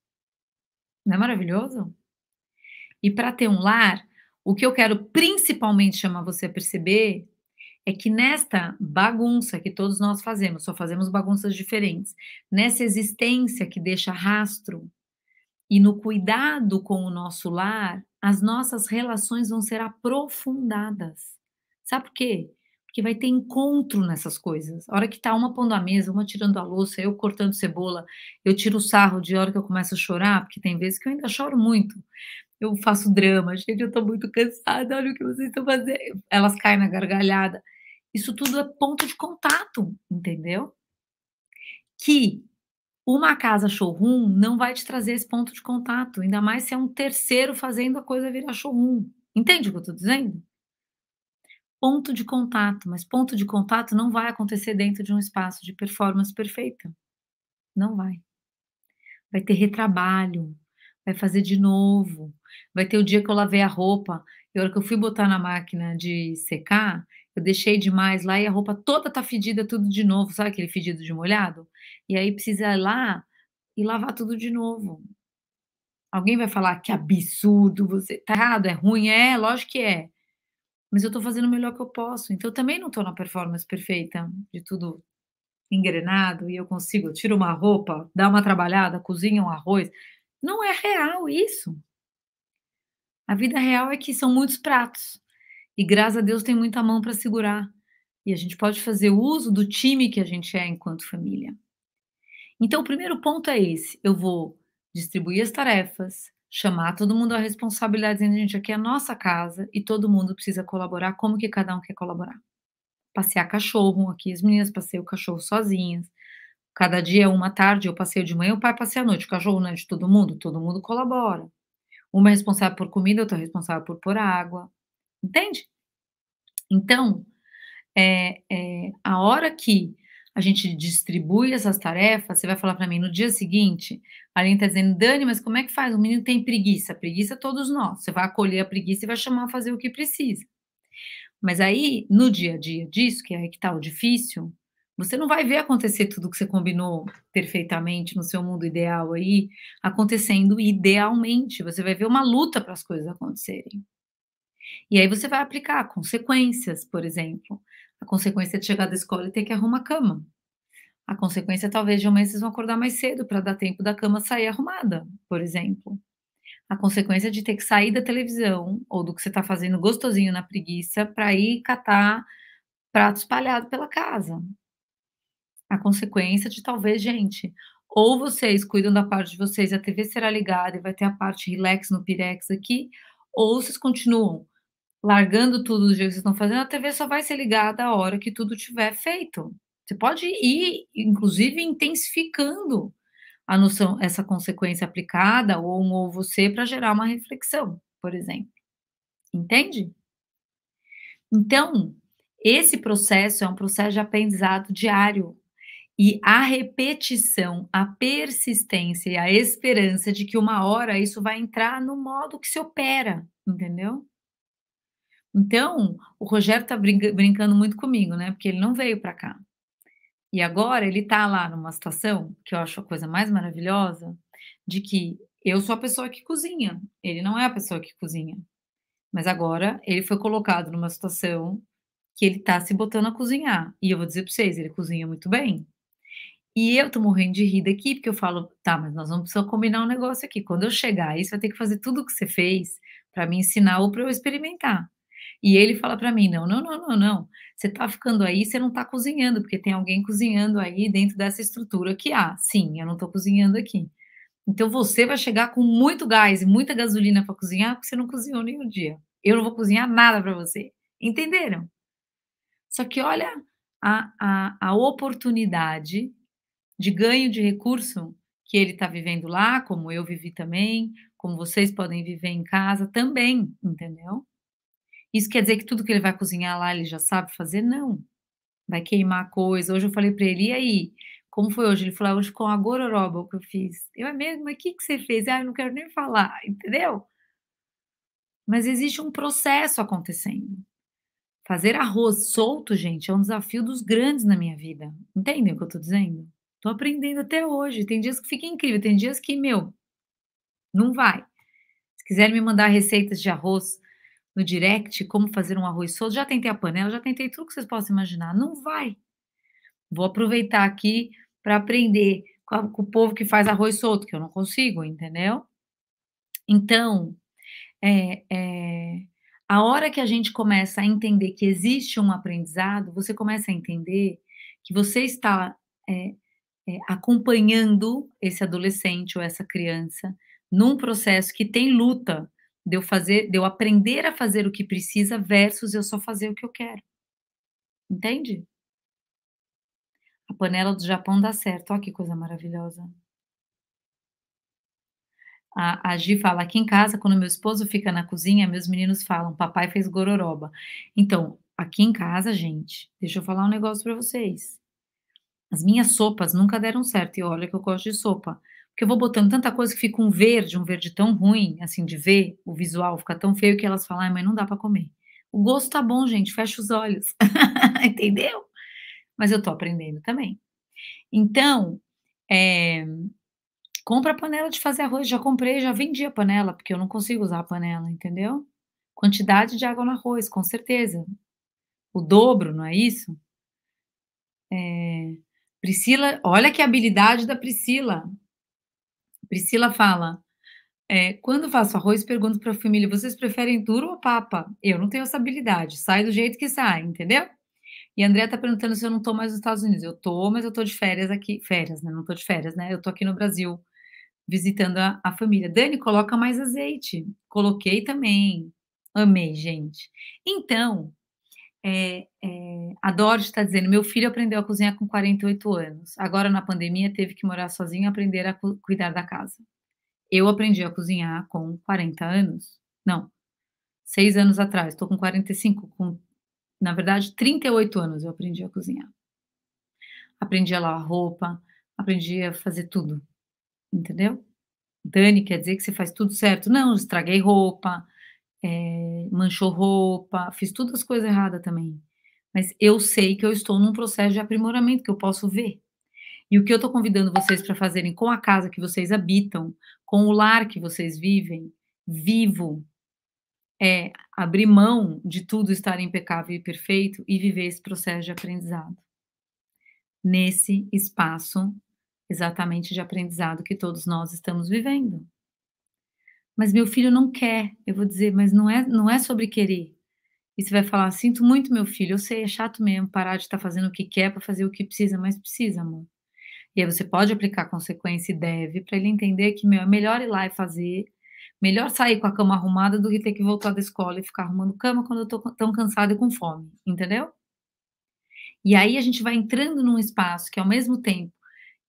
Não é maravilhoso? E para ter um lar, o que eu quero principalmente chamar você a perceber é que nesta bagunça que todos nós fazemos, só fazemos bagunças diferentes, nessa existência que deixa rastro, e no cuidado com o nosso lar, as nossas relações vão ser aprofundadas. Sabe por quê? Porque vai ter encontro nessas coisas. A hora que tá uma pondo a mesa, uma tirando a louça, eu cortando cebola, eu tiro o sarro de hora que eu começo a chorar, porque tem vezes que eu ainda choro muito. Eu faço drama, gente, eu tô muito cansada, olha o que vocês estão fazendo. Elas caem na gargalhada. Isso tudo é ponto de contato, entendeu? Que uma casa showroom não vai te trazer esse ponto de contato, ainda mais se é um terceiro fazendo a coisa virar showroom. Entende o que eu estou dizendo? Ponto de contato, mas ponto de contato não vai acontecer dentro de um espaço de performance perfeita. Não vai. Vai ter retrabalho, vai fazer de novo. Vai ter o dia que eu lavei a roupa e a hora que eu fui botar na máquina de secar, eu deixei demais lá e a roupa toda tá fedida tudo de novo, sabe aquele fedido de molhado? E aí precisa ir lá e lavar tudo de novo. Alguém vai falar que absurdo, você tá errado, é ruim, é, lógico que é. Mas eu tô fazendo o melhor que eu posso. Então eu também não tô na performance perfeita de tudo engrenado e eu consigo, eu tiro uma roupa, dá uma trabalhada, cozinho um arroz. Não é real isso. A vida real é que são muitos pratos. E graças a Deus tem muita mão para segurar. E a gente pode fazer uso do time que a gente é enquanto família. Então, o primeiro ponto é esse: eu vou distribuir as tarefas, chamar todo mundo à responsabilidade, dizendo, gente, aqui é a nossa casa e todo mundo precisa colaborar como que cada um quer colaborar. Passear cachorro, aqui as meninas passeiam o cachorro sozinhas. Cada dia é uma tarde, eu passeio de manhã, o pai passeia à noite. O cachorro não é de todo mundo, todo mundo colabora. Uma é responsável por comida, outra é responsável por pôr água. Entende? Então, é, é, a hora que a gente distribui essas tarefas, você vai falar para mim no dia seguinte, a Aline está dizendo, Dani, mas como é que faz? O menino tem preguiça. Preguiça todos nós. Você vai acolher a preguiça e vai chamar a fazer o que precisa. Mas aí, no dia a dia disso, que é que está o difícil, você não vai ver acontecer tudo que você combinou perfeitamente no seu mundo ideal aí, acontecendo idealmente. Você vai ver uma luta para as coisas acontecerem. E aí você vai aplicar consequências, por exemplo. A consequência de chegar da escola e ter que arrumar a cama. A consequência talvez de amanhã vocês vão acordar mais cedo para dar tempo da cama sair arrumada, por exemplo. A consequência de ter que sair da televisão ou do que você está fazendo gostosinho na preguiça para ir catar prato espalhado pela casa. A consequência de talvez, gente, ou vocês cuidam da parte de vocês, a TV será ligada e vai ter a parte relax no Pirex aqui, ou vocês continuam largando tudo do jeito que vocês estão fazendo, a TV só vai ser ligada a hora que tudo tiver feito. Você pode ir, inclusive, intensificando a noção, essa consequência aplicada ou um ou você para gerar uma reflexão, por exemplo. Entende? Então, esse processo é um processo de aprendizado diário. E a repetição, a persistência e a esperança de que uma hora isso vai entrar no modo que se opera, entendeu? Então, o Rogério está brinca brincando muito comigo, né? Porque ele não veio para cá. E agora ele está lá numa situação que eu acho a coisa mais maravilhosa, de que eu sou a pessoa que cozinha, ele não é a pessoa que cozinha. Mas agora ele foi colocado numa situação que ele está se botando a cozinhar. E eu vou dizer para vocês, ele cozinha muito bem. E eu tô morrendo de rir daqui, porque eu falo, tá, mas nós vamos precisar combinar um negócio aqui. Quando eu chegar aí, você vai ter que fazer tudo o que você fez para me ensinar ou para eu experimentar. E ele fala para mim: não, não, não, não, não. Você está ficando aí, você não está cozinhando, porque tem alguém cozinhando aí dentro dessa estrutura que há. Sim, eu não estou cozinhando aqui. Então você vai chegar com muito gás e muita gasolina para cozinhar, porque você não cozinhou nenhum dia. Eu não vou cozinhar nada para você. Entenderam? Só que olha a, a, a oportunidade de ganho de recurso que ele está vivendo lá, como eu vivi também, como vocês podem viver em casa também, entendeu? Isso quer dizer que tudo que ele vai cozinhar lá ele já sabe fazer? Não. Vai queimar coisa. Hoje eu falei para ele, e aí? Como foi hoje? Ele falou, ah, hoje com a gororoba que eu fiz. Eu é mesmo? Mas o que, que você fez? Ah, eu não quero nem falar, entendeu? Mas existe um processo acontecendo. Fazer arroz solto, gente, é um desafio dos grandes na minha vida. Entendem o que eu tô dizendo? Tô aprendendo até hoje. Tem dias que fica incrível, tem dias que, meu, não vai. Se quiserem me mandar receitas de arroz no direct como fazer um arroz solto. Já tentei a panela, já tentei tudo que vocês possam imaginar. Não vai. Vou aproveitar aqui para aprender com o povo que faz arroz solto, que eu não consigo, entendeu? Então, é, é, a hora que a gente começa a entender que existe um aprendizado, você começa a entender que você está é, é acompanhando esse adolescente ou essa criança num processo que tem luta, de eu fazer, de eu aprender a fazer o que precisa versus eu só fazer o que eu quero. Entende? A panela do Japão dá certo. Olha que coisa maravilhosa. A, a Gi fala: aqui em casa, quando meu esposo fica na cozinha, meus meninos falam: papai fez gororoba. Então, aqui em casa, gente, deixa eu falar um negócio para vocês. As minhas sopas nunca deram certo. E olha que eu gosto de sopa. Porque eu vou botando tanta coisa que fica um verde, um verde tão ruim, assim, de ver, o visual fica tão feio que elas falam, ai, mas não dá para comer. O gosto tá bom, gente, fecha os olhos. *laughs* Entendeu? Mas eu tô aprendendo também. Então, é, compra a panela de fazer arroz. Já comprei, já vendi a panela, porque eu não consigo usar a panela, entendeu? Quantidade de água no arroz, com certeza. O dobro, não é isso? É, Priscila, olha que habilidade da Priscila. Priscila fala: é, quando faço arroz, pergunto para a família: vocês preferem duro ou papa? Eu não tenho essa habilidade, sai do jeito que sai, entendeu? E a Andrea tá perguntando se eu não estou mais nos Estados Unidos. Eu estou, mas eu estou de férias aqui. Férias, né? Não estou de férias, né? Eu estou aqui no Brasil, visitando a, a família. Dani, coloca mais azeite. Coloquei também. Amei, gente. Então, é, é, a Doris está dizendo: meu filho aprendeu a cozinhar com 48 anos. Agora, na pandemia, teve que morar sozinho e aprender a cu cuidar da casa. Eu aprendi a cozinhar com 40 anos. Não, seis anos atrás. Estou com 45, com, na verdade, 38 anos eu aprendi a cozinhar. Aprendi a lavar roupa, aprendi a fazer tudo. Entendeu? Dani quer dizer que você faz tudo certo. Não, estraguei roupa, é, manchou roupa, fiz todas as coisas erradas também. Mas eu sei que eu estou num processo de aprimoramento que eu posso ver. E o que eu estou convidando vocês para fazerem com a casa que vocês habitam, com o lar que vocês vivem, vivo, é abrir mão de tudo estar impecável e perfeito e viver esse processo de aprendizado. Nesse espaço exatamente de aprendizado que todos nós estamos vivendo mas meu filho não quer. Eu vou dizer, mas não é, não é sobre querer. E você vai falar, sinto muito meu filho, eu sei, é chato mesmo parar de estar tá fazendo o que quer para fazer o que precisa, mas precisa, amor. E aí você pode aplicar consequência e deve, para ele entender que, meu, é melhor ir lá e fazer, melhor sair com a cama arrumada do que ter que voltar da escola e ficar arrumando cama quando eu estou tão cansada e com fome, entendeu? E aí a gente vai entrando num espaço que, ao mesmo tempo,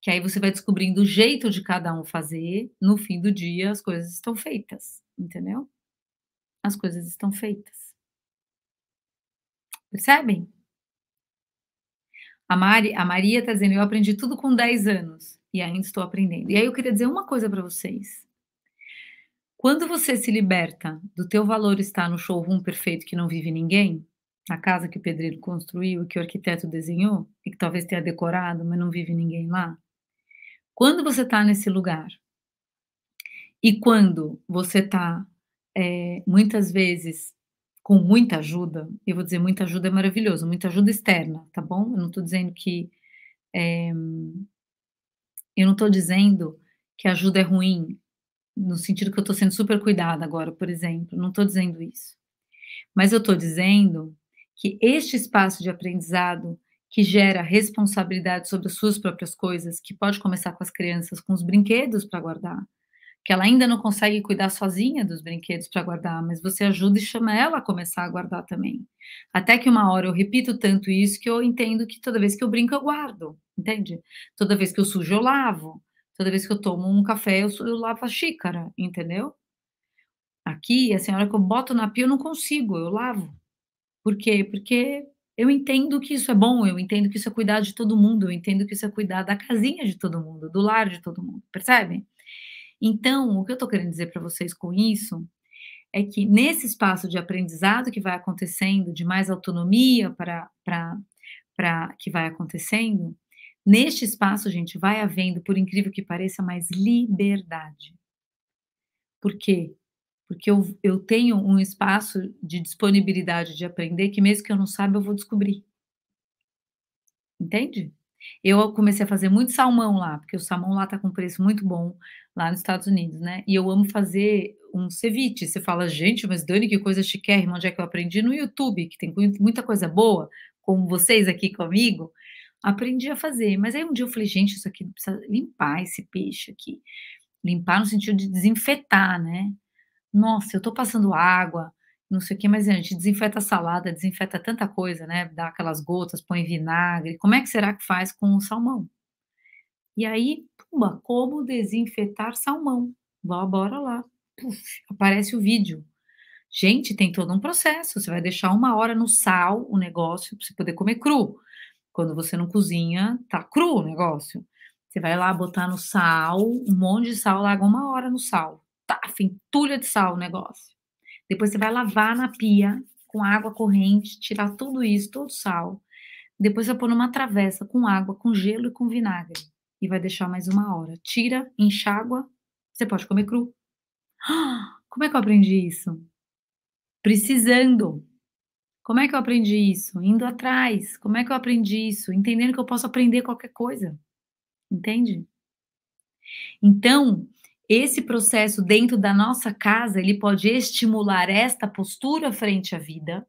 que aí você vai descobrindo o jeito de cada um fazer, no fim do dia as coisas estão feitas, entendeu? As coisas estão feitas. Percebem? A, Mari, a Maria está dizendo: Eu aprendi tudo com 10 anos e ainda estou aprendendo. E aí eu queria dizer uma coisa para vocês. Quando você se liberta do teu valor estar no showroom perfeito que não vive ninguém, na casa que o pedreiro construiu, que o arquiteto desenhou, e que talvez tenha decorado, mas não vive ninguém lá, quando você está nesse lugar e quando você está, é, eh, muitas vezes, com muita ajuda, eu vou dizer muita ajuda é maravilhoso, muita ajuda externa, tá bom? Eu não estou dizendo que. É, eu não estou dizendo que ajuda é ruim, no sentido que eu estou sendo super cuidada agora, por exemplo, não estou dizendo isso. Mas eu estou dizendo que este espaço de aprendizado que gera responsabilidade sobre as suas próprias coisas, que pode começar com as crianças, com os brinquedos para guardar, que ela ainda não consegue cuidar sozinha dos brinquedos para guardar, mas você ajuda e chama ela a começar a guardar também. Até que uma hora eu repito tanto isso que eu entendo que toda vez que eu brinco eu guardo, entende? Toda vez que eu sujo eu lavo, toda vez que eu tomo um café eu, eu lavo a xícara, entendeu? Aqui, assim, a senhora que eu boto na pia eu não consigo, eu lavo. Por quê? Porque eu entendo que isso é bom, eu entendo que isso é cuidar de todo mundo, eu entendo que isso é cuidar da casinha de todo mundo, do lar de todo mundo, percebem? Então, o que eu estou querendo dizer para vocês com isso é que nesse espaço de aprendizado que vai acontecendo, de mais autonomia para, para, para que vai acontecendo, neste espaço, gente, vai havendo, por incrível que pareça, mais liberdade. Por quê? porque eu, eu tenho um espaço de disponibilidade de aprender que, mesmo que eu não saiba, eu vou descobrir. Entende? Eu comecei a fazer muito salmão lá, porque o salmão lá tá com preço muito bom, lá nos Estados Unidos, né? E eu amo fazer um ceviche. Você fala, gente, mas Dani, que coisa chiquérrima, onde é que eu aprendi? No YouTube, que tem muita coisa boa, como vocês aqui comigo. Aprendi a fazer, mas aí um dia eu falei, gente, isso aqui precisa limpar esse peixe aqui. Limpar no sentido de desinfetar, né? nossa, eu estou passando água, não sei o que, mas a gente desinfeta a salada, desinfeta tanta coisa, né? Dá aquelas gotas, põe vinagre. Como é que será que faz com o salmão? E aí, pumba, como desinfetar salmão? Vá, bora lá. Puf, aparece o vídeo. Gente, tem todo um processo. Você vai deixar uma hora no sal o negócio para você poder comer cru. Quando você não cozinha, tá cru o negócio. Você vai lá botar no sal, um monte de sal, larga uma hora no sal taf, entulha de sal o negócio. Depois você vai lavar na pia com água corrente, tirar tudo isso, todo o sal. Depois você põe numa travessa com água, com gelo e com vinagre. E vai deixar mais uma hora. Tira, enxágua, você pode comer cru. *gasps* Como é que eu aprendi isso? Precisando. Como é que eu aprendi isso? Indo atrás. Como é que eu aprendi isso? Entendendo que eu posso aprender qualquer coisa. Entende? Então, esse processo dentro da nossa casa, ele pode estimular esta postura frente à vida,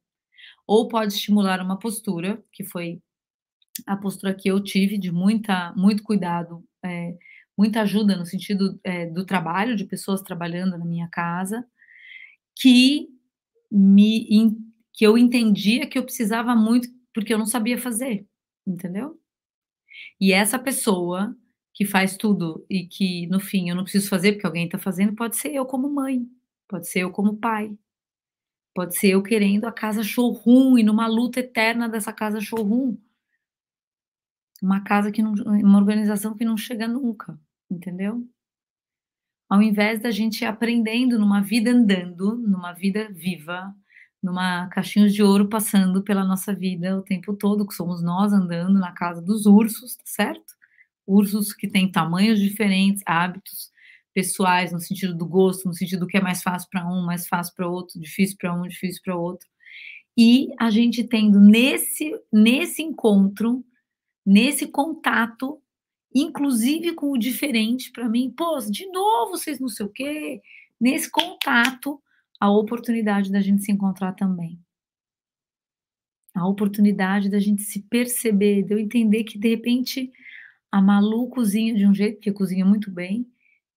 ou pode estimular uma postura, que foi a postura que eu tive de muita, muito cuidado, é, muita ajuda no sentido é, do trabalho, de pessoas trabalhando na minha casa, que me que eu entendia que eu precisava muito porque eu não sabia fazer, entendeu? E essa pessoa que faz tudo e que no fim eu não preciso fazer porque alguém está fazendo, pode ser eu como mãe, pode ser eu como pai, pode ser eu querendo a casa showroom e numa luta eterna dessa casa showroom. Uma casa que não, uma organização que não chega nunca, entendeu? Ao invés da gente aprendendo numa vida andando, numa vida viva, numa caixinha de ouro passando pela nossa vida o tempo todo, que somos nós andando na casa dos ursos, tá certo? Cursos que têm tamanhos diferentes, hábitos pessoais, no sentido do gosto, no sentido do que é mais fácil para um, mais fácil para outro, difícil para um, difícil para outro. E a gente tendo nesse, nesse encontro, nesse contato, inclusive com o diferente, para mim, pô, de novo vocês não sei o quê, nesse contato, a oportunidade da gente se encontrar também. A oportunidade da gente se perceber, de eu entender que de repente a Malu cozinha de um jeito, que cozinha muito bem,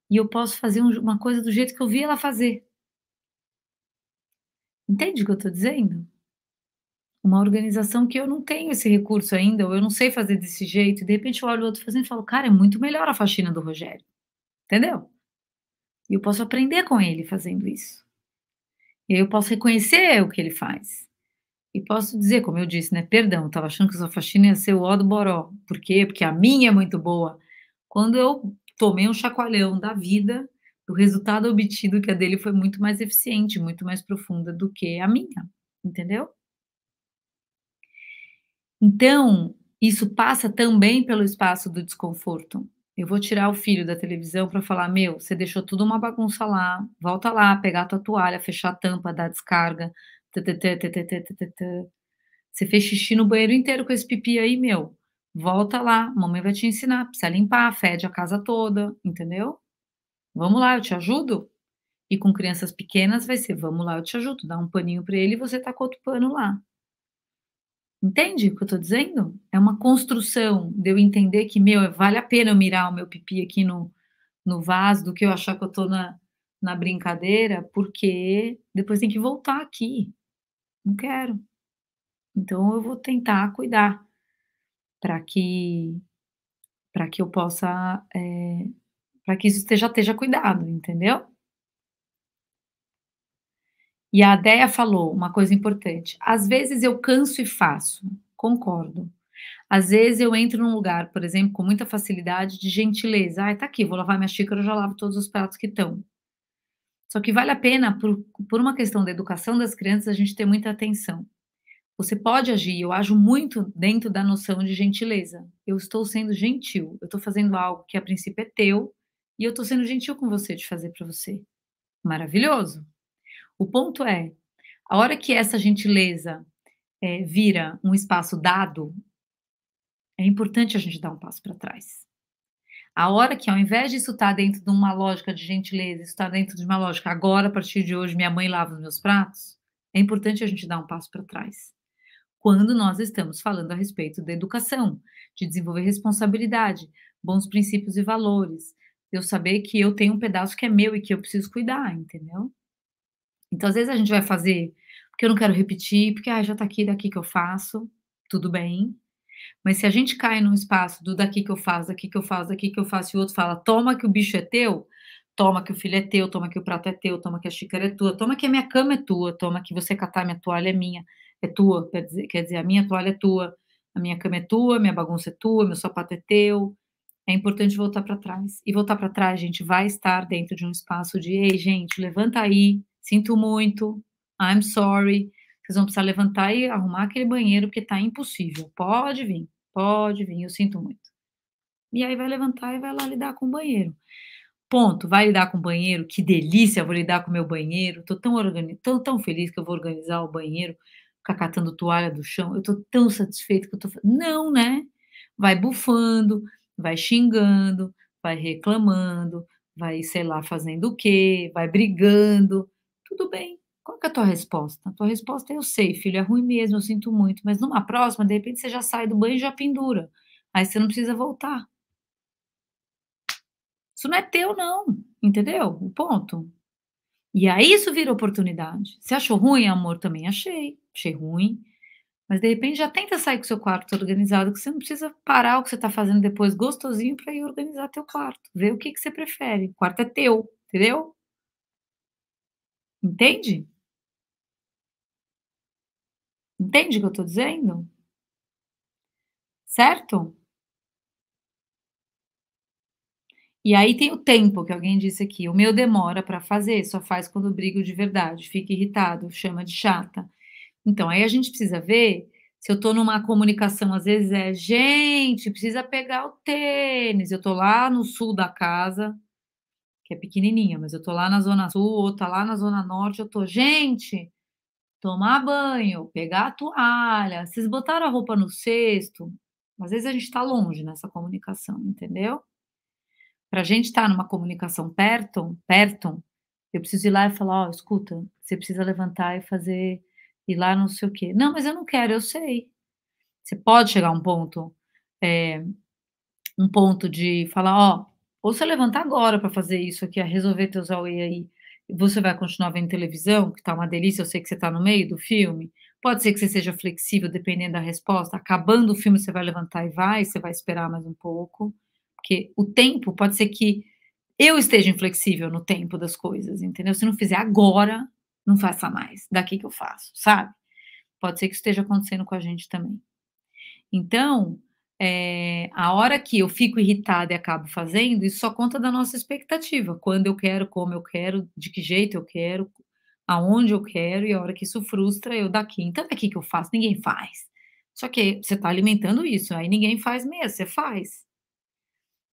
e eu posso fazer uma coisa do jeito que eu vi ela fazer. Entende o que eu estou dizendo? Uma organização que eu não tenho esse recurso ainda, ou eu não sei fazer desse jeito, e de repente eu olho o outro fazendo e falo, cara, é muito melhor a faxina do Rogério. Entendeu? E eu posso aprender com ele fazendo isso. E eu posso reconhecer o que ele faz. E posso dizer, como eu disse, né? Perdão, estava achando que a sua faxina ia ser o ó do boró. Por quê? Porque a minha é muito boa. Quando eu tomei um chacoalhão da vida, o resultado obtido que a é dele foi muito mais eficiente, muito mais profunda do que a minha. Entendeu? Então, isso passa também pelo espaço do desconforto. Eu vou tirar o filho da televisão para falar: meu, você deixou tudo uma bagunça lá, volta lá, pegar a tua toalha, fechar a tampa, dar descarga, você fez xixi no banheiro inteiro com esse pipi aí, meu. Volta lá, mamãe vai te ensinar. Precisa limpar, fede a casa toda, entendeu? Vamos lá, eu te ajudo. E com crianças pequenas vai ser, vamos lá, eu te ajudo. Dá um paninho para ele e você tá com outro pano lá. Entende o que eu tô dizendo? É uma construção de eu entender que, meu, vale a pena eu mirar o meu pipi aqui no, no vaso do que eu achar que eu tô na, na brincadeira, porque depois tem que voltar aqui. Não quero. Então eu vou tentar cuidar para que para que eu possa é, eh, para que isso esteja esteja cuidado, entendeu? E a Adéia falou uma coisa importante. Às vezes eu canso e faço, concordo. Às vezes eu entro num lugar, por exemplo, com muita facilidade de gentileza. Ah, tá aqui, vou lavar minha xícara, eu já lavo todos os pratos que estão. Só que vale a pena, por, por uma questão da educação das crianças, a gente ter muita atenção. Você pode agir, eu ajo muito dentro da noção de gentileza. Eu estou sendo gentil, eu estou fazendo algo que a princípio é teu e eu estou sendo gentil com você de fazer para você. Maravilhoso! O ponto é: a hora que essa gentileza é, vira um espaço dado, é importante a gente dar um passo para trás. A hora que, ao invés disso estar tá dentro de uma lógica de gentileza, isso está dentro de uma lógica, agora, a partir de hoje, minha mãe lava os meus pratos, é importante a gente dar um passo para trás. Quando nós estamos falando a respeito da educação, de desenvolver responsabilidade, bons princípios e valores, eu saber que eu tenho um pedaço que é meu e que eu preciso cuidar, entendeu? Então, às vezes a gente vai fazer porque eu não quero repetir, porque ah, já está aqui, daqui que eu faço, tudo bem. Mas se a gente cai num espaço do daqui que eu faço, daqui que eu faço, daqui que eu faço, e o outro fala, toma que o bicho é teu, toma que o filho é teu, toma que o prato é teu, toma que a xícara é tua, toma que a minha cama é tua, toma que você catar minha toalha é minha, é tua, quer dizer, quer dizer a minha toalha é tua, a minha cama é tua, minha bagunça é tua, meu sapato é teu. É importante voltar para trás. E voltar para trás, gente, vai estar dentro de um espaço de, ei, gente, levanta aí, sinto muito, I'm sorry, vocês vão precisar levantar e arrumar aquele banheiro porque tá impossível. Pode vir, pode vir, eu sinto muito. E aí vai levantar e vai lá lidar com o banheiro. Ponto, vai lidar com o banheiro, que delícia, vou lidar com o meu banheiro. Tô tão, organiz... tão, tão feliz que eu vou organizar o banheiro, ficar catando toalha do chão. Eu tô tão satisfeito que eu tô. Não, né? Vai bufando, vai xingando, vai reclamando, vai, sei lá, fazendo o quê, vai brigando. Tudo bem, qual que é a tua resposta? A tua resposta é eu sei, filho, é ruim mesmo, eu sinto muito, mas numa próxima, de repente você já sai do banho e já pendura. Aí você não precisa voltar. Isso não é teu não, entendeu? O ponto. E aí isso vira oportunidade. Você achou ruim, amor? Também achei. Achei ruim. Mas de repente já tenta sair com seu quarto organizado, que você não precisa parar o que você está fazendo depois gostosinho para ir organizar teu quarto. Ver o que, que você prefere. O quarto é teu, entendeu? Entende? Entende o que eu estou dizendo? Certo? E aí tem o tempo que alguém disse aqui. O meu demora para fazer, só faz quando brigo de verdade, fica irritado, chama de chata. Então, aí a gente precisa ver se eu estou numa comunicação, às vezes é, gente, precisa pegar o tênis. Eu estou lá no sul da casa, que é pequenininha, mas eu estou lá na zona sul, ou está lá na zona norte, eu estou gente, tomar banho, pegar a toalha, vocês botaram a roupa no cesto. Às vezes a gente está longe nessa comunicação, entendeu? Para a gente estar tá numa comunicação perto, perto, eu preciso ir lá e falar, ó, oh, escuta, você precisa levantar e fazer, ir lá não sei o quê. Não, mas eu não quero, eu sei. Você pode chegar a um ponto, é, um ponto de falar, ó, oh, ou você levantar agora para fazer isso aqui, a resolver teus auê aí, você vai continuar vendo televisão, que está uma delícia, eu sei que você está no meio do filme. Pode ser que você seja flexível, dependendo da resposta. Acabando o filme, você vai levantar e vai, você vai esperar mais um pouco. Porque o tempo, pode ser que eu esteja inflexível no tempo das coisas, entendeu? Se não fizer agora, não faça mais. Daqui que eu faço, sabe? Pode ser que esteja acontecendo com a gente também. Então, é, a hora que eu fico irritada e acabo fazendo, isso só conta da nossa expectativa. Quando eu quero, como eu quero, de que jeito eu quero, aonde eu quero, e a hora que isso frustra, eu daqui. Então, daqui que eu faço, ninguém faz. Só que você está alimentando isso, aí ninguém faz mesmo, você faz.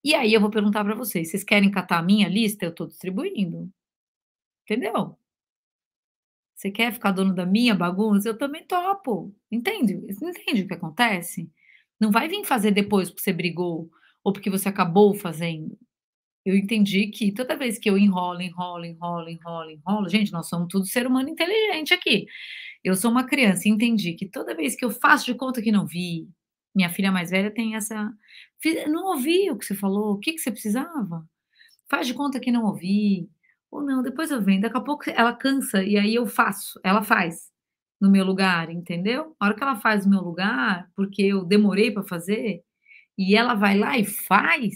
E aí eu vou perguntar para vocês: vocês querem catar a minha lista? Eu estou distribuindo. Entendeu? Você quer ficar dono da minha bagunça? Eu também topo. Entende? Entende o que acontece? Não vai vir fazer depois porque você brigou ou porque você acabou fazendo. Eu entendi que toda vez que eu enrolo, enrolo, enrolo, enrolo, enrolo, gente, nós somos tudo ser humano inteligente aqui. Eu sou uma criança, entendi que toda vez que eu faço de conta que não vi, minha filha mais velha tem essa. Não ouvi o que você falou, o que, que você precisava? Faz de conta que não ouvi. Ou não, depois eu venho. Daqui a pouco ela cansa e aí eu faço, ela faz no meu lugar, entendeu? A hora que ela faz o meu lugar, porque eu demorei para fazer, e ela vai lá e faz,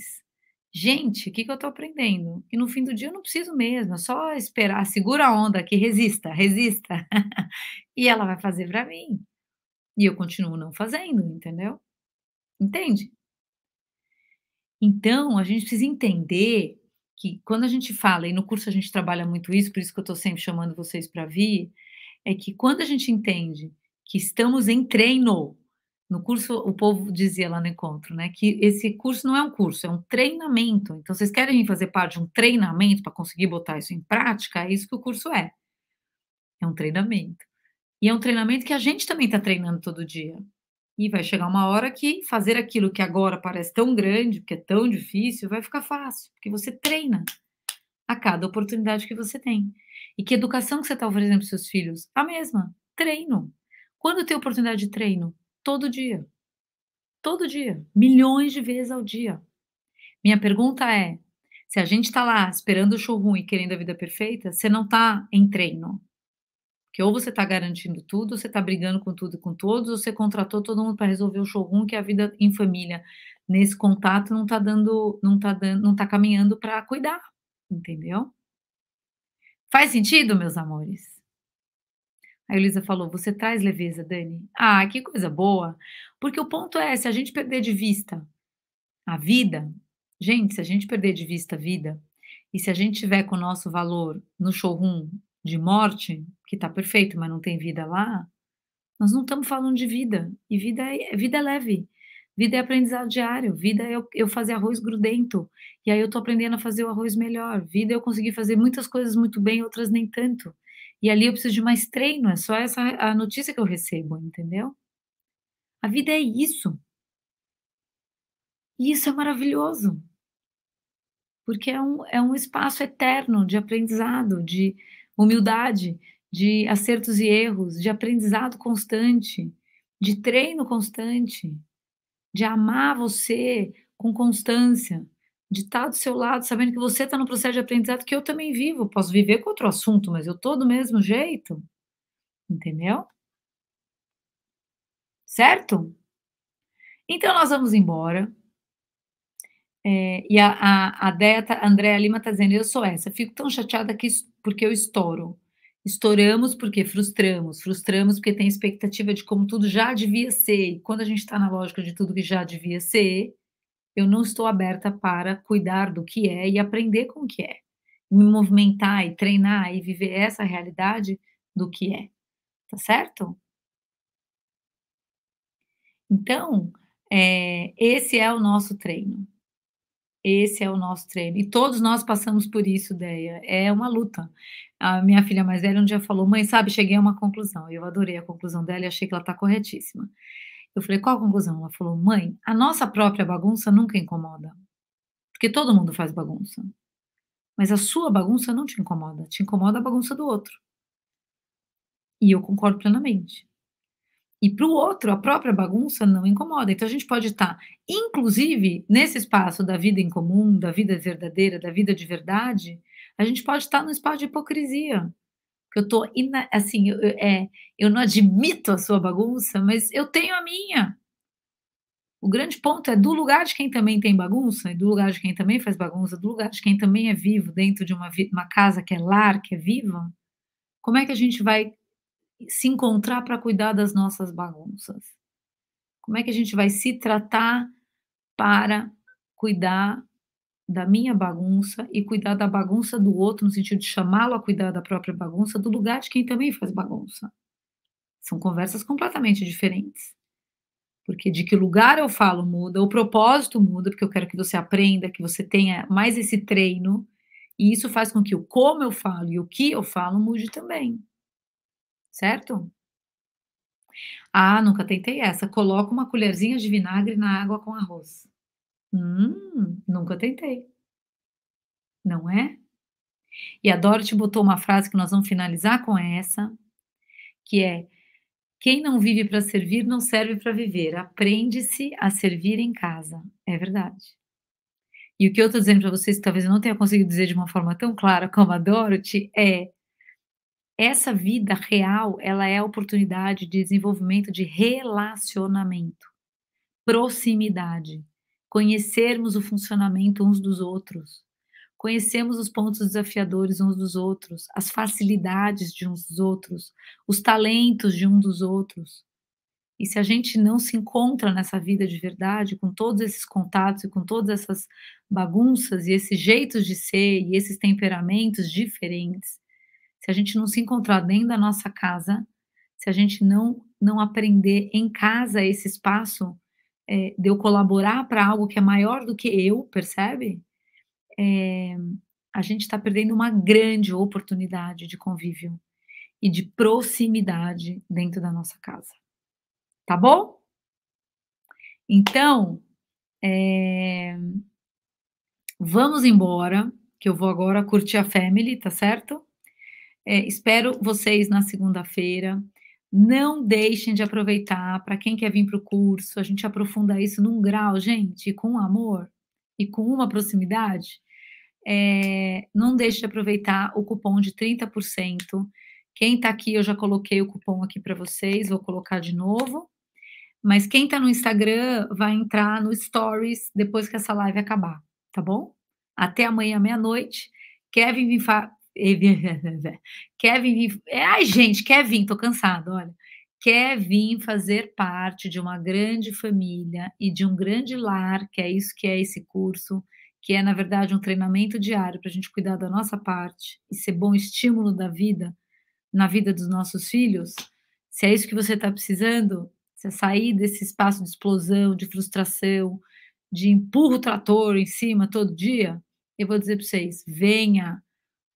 gente, o que, que eu estou aprendendo? E no fim do dia eu não preciso mesmo, é só esperar, segura a onda que resista, resista. *laughs* e ela vai fazer para mim. E eu continuo não fazendo, entendeu? Entende? Então, a gente precisa entender que quando a gente fala, e no curso a gente trabalha muito isso, por isso que eu estou sempre chamando vocês para vir, é que quando a gente entende que estamos em treino, no curso, o povo dizia lá no encontro, né, que esse curso não é um curso, é um treinamento. Então, vocês querem fazer parte de um treinamento para conseguir botar isso em prática? É isso que o curso é. É um treinamento. E é um treinamento que a gente também está treinando todo dia. E vai chegar uma hora que fazer aquilo que agora parece tão grande, que é tão difícil, vai ficar fácil, porque você treina a cada oportunidade que você tem. E que educação que você está oferecendo para os seus filhos? A mesma. Treino. Quando tem oportunidade de treino? Todo dia. Todo dia. Milhões de vezes ao dia. Minha pergunta é: se a gente está lá esperando o show ruim e querendo a vida perfeita, você não está em treino. Porque ou você está garantindo tudo, ou você está brigando com tudo e com todos, ou você contratou todo mundo para resolver o showroom, ruim, que a vida em família, nesse contato, não está dando, não tá dando, não está caminhando para cuidar, entendeu? Faz sentido, meus amores? A Elisa falou: Você traz leveza, Dani. Ah, que coisa boa. Porque o ponto é: se a gente perder de vista a vida, gente, se a gente perder de vista a vida, e se a gente tiver com o nosso valor no showroom de morte, que tá perfeito, mas não tem vida lá, nós não estamos falando de vida. E vida é, vida é leve. Vida é aprendizado diário, vida é eu, eu fazer arroz grudento, e aí eu tô aprendendo a fazer o arroz melhor. Vida é eu conseguir fazer muitas coisas muito bem, outras nem tanto. E ali eu preciso de mais treino, é só essa a notícia que eu recebo, entendeu? A vida é isso. E isso é maravilhoso. Porque é um, é um espaço eterno de aprendizado, de humildade, de acertos e erros, de aprendizado constante, de treino constante, de amar você com constância, de estar tá do seu lado, sabendo que você está no processo de aprendizado que eu também vivo. Posso viver com outro assunto, mas eu estou do mesmo jeito. Entendeu? Certo? Então nós vamos embora. É, e a, a, a tá, Andréa Lima está dizendo: eu sou essa, fico tão chateada que, porque eu estouro. Estouramos porque frustramos, frustramos porque tem expectativa de como tudo já devia ser. E quando a gente está na lógica de tudo que já devia ser, eu não estou aberta para cuidar do que é e aprender com o que é. Me movimentar e treinar e viver essa realidade do que é. Tá certo? Então, é, esse é o nosso treino. Esse é o nosso treino. E todos nós passamos por isso, Deia. É uma luta. A minha filha mais velha um dia falou: Mãe, sabe, cheguei a uma conclusão. Eu adorei a conclusão dela e achei que ela está corretíssima. Eu falei: Qual a conclusão? Ela falou: Mãe, a nossa própria bagunça nunca incomoda. Porque todo mundo faz bagunça. Mas a sua bagunça não te incomoda. Te incomoda a bagunça do outro. E eu concordo plenamente. E para o outro, a própria bagunça não incomoda. Então a gente pode estar, inclusive, nesse espaço da vida em comum, da vida verdadeira, da vida de verdade, a gente pode estar no espaço de hipocrisia. Eu estou assim, eu, é, eu não admito a sua bagunça, mas eu tenho a minha. O grande ponto é do lugar de quem também tem bagunça, do lugar de quem também faz bagunça, do lugar de quem também é vivo dentro de uma, uma casa que é lar, que é viva. Como é que a gente vai se encontrar para cuidar das nossas bagunças? Como é que a gente vai se tratar para cuidar da minha bagunça e cuidar da bagunça do outro, no sentido de chamá-lo a cuidar da própria bagunça, do lugar de quem também faz bagunça? São conversas completamente diferentes. Porque de que lugar eu falo muda, o propósito muda, porque eu quero que você aprenda, que você tenha mais esse treino. E isso faz com que o como eu falo e o que eu falo mude também certo? Ah, nunca tentei essa. Coloca uma colherzinha de vinagre na água com arroz. Hum, nunca tentei. Não é? E a Dorothy botou uma frase que nós vamos finalizar com essa, que é: quem não vive para servir não serve para viver. Aprende-se a servir em casa. É verdade. E o que eu estou dizendo para vocês, que talvez eu não tenha conseguido dizer de uma forma tão clara como a Dorothy, é essa vida real, ela é a oportunidade de desenvolvimento de relacionamento, proximidade, conhecermos o funcionamento uns dos outros, conhecemos os pontos desafiadores uns dos outros, as facilidades de uns dos outros, os talentos de um dos outros. E se a gente não se encontra nessa vida de verdade, com todos esses contatos e com todas essas bagunças e esses jeitos de ser e esses temperamentos diferentes, se a gente não se encontrar dentro da nossa casa, se a gente não não aprender em casa esse espaço é, de eu colaborar para algo que é maior do que eu, percebe? É, a gente está perdendo uma grande oportunidade de convívio e de proximidade dentro da nossa casa. Tá bom? Então, é... vamos embora, que eu vou agora curtir a family, tá certo? É, espero vocês na segunda-feira. Não deixem de aproveitar para quem quer vir para o curso. A gente aprofunda isso num grau, gente, com amor e com uma proximidade. É, não deixe de aproveitar o cupom de 30%. Quem está aqui, eu já coloquei o cupom aqui para vocês, vou colocar de novo. Mas quem está no Instagram vai entrar no Stories depois que essa live acabar, tá bom? Até amanhã, meia-noite. Quer vir, quer *laughs* vir. É, ai, gente, quer vir, tô cansado, olha. Quer vir fazer parte de uma grande família e de um grande lar, que é isso que é esse curso, que é, na verdade, um treinamento diário para a gente cuidar da nossa parte e ser bom estímulo da vida, na vida dos nossos filhos. Se é isso que você está precisando, se é sair desse espaço de explosão, de frustração, de empurro o trator em cima todo dia, eu vou dizer para vocês: venha,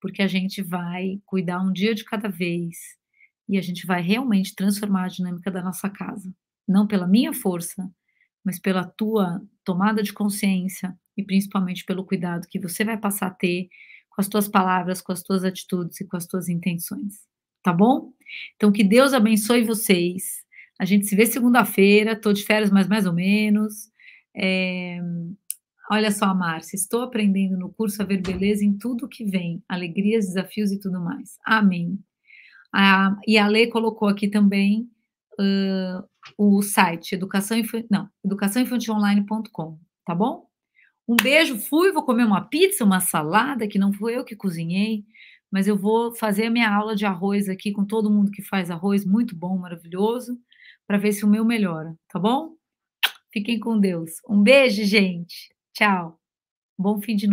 porque a gente vai cuidar um dia de cada vez e a gente vai realmente transformar a dinâmica da nossa casa, não pela minha força, mas pela tua tomada de consciência e principalmente pelo cuidado que você vai passar a ter com as tuas palavras, com as tuas atitudes e com as tuas intenções, tá bom? Então que Deus abençoe vocês. A gente se vê segunda-feira. Tô de férias, mas mais ou menos. É, Olha só, Márcia, estou aprendendo no curso a ver beleza em tudo que vem, alegrias, desafios e tudo mais. Amém. e a Lê colocou aqui também uh, o site educação infantil, não, educaçãoinfantilonline.com, tá bom? Um beijo, fui, vou comer uma pizza, uma salada, que não foi eu que cozinhei, mas eu vou fazer a minha aula de arroz aqui com todo mundo que faz arroz, muito bom, maravilhoso, para ver se o meu melhora, tá bom? Fiquem com Deus. Um beijo, gente! Tchau. Bom fim de noite.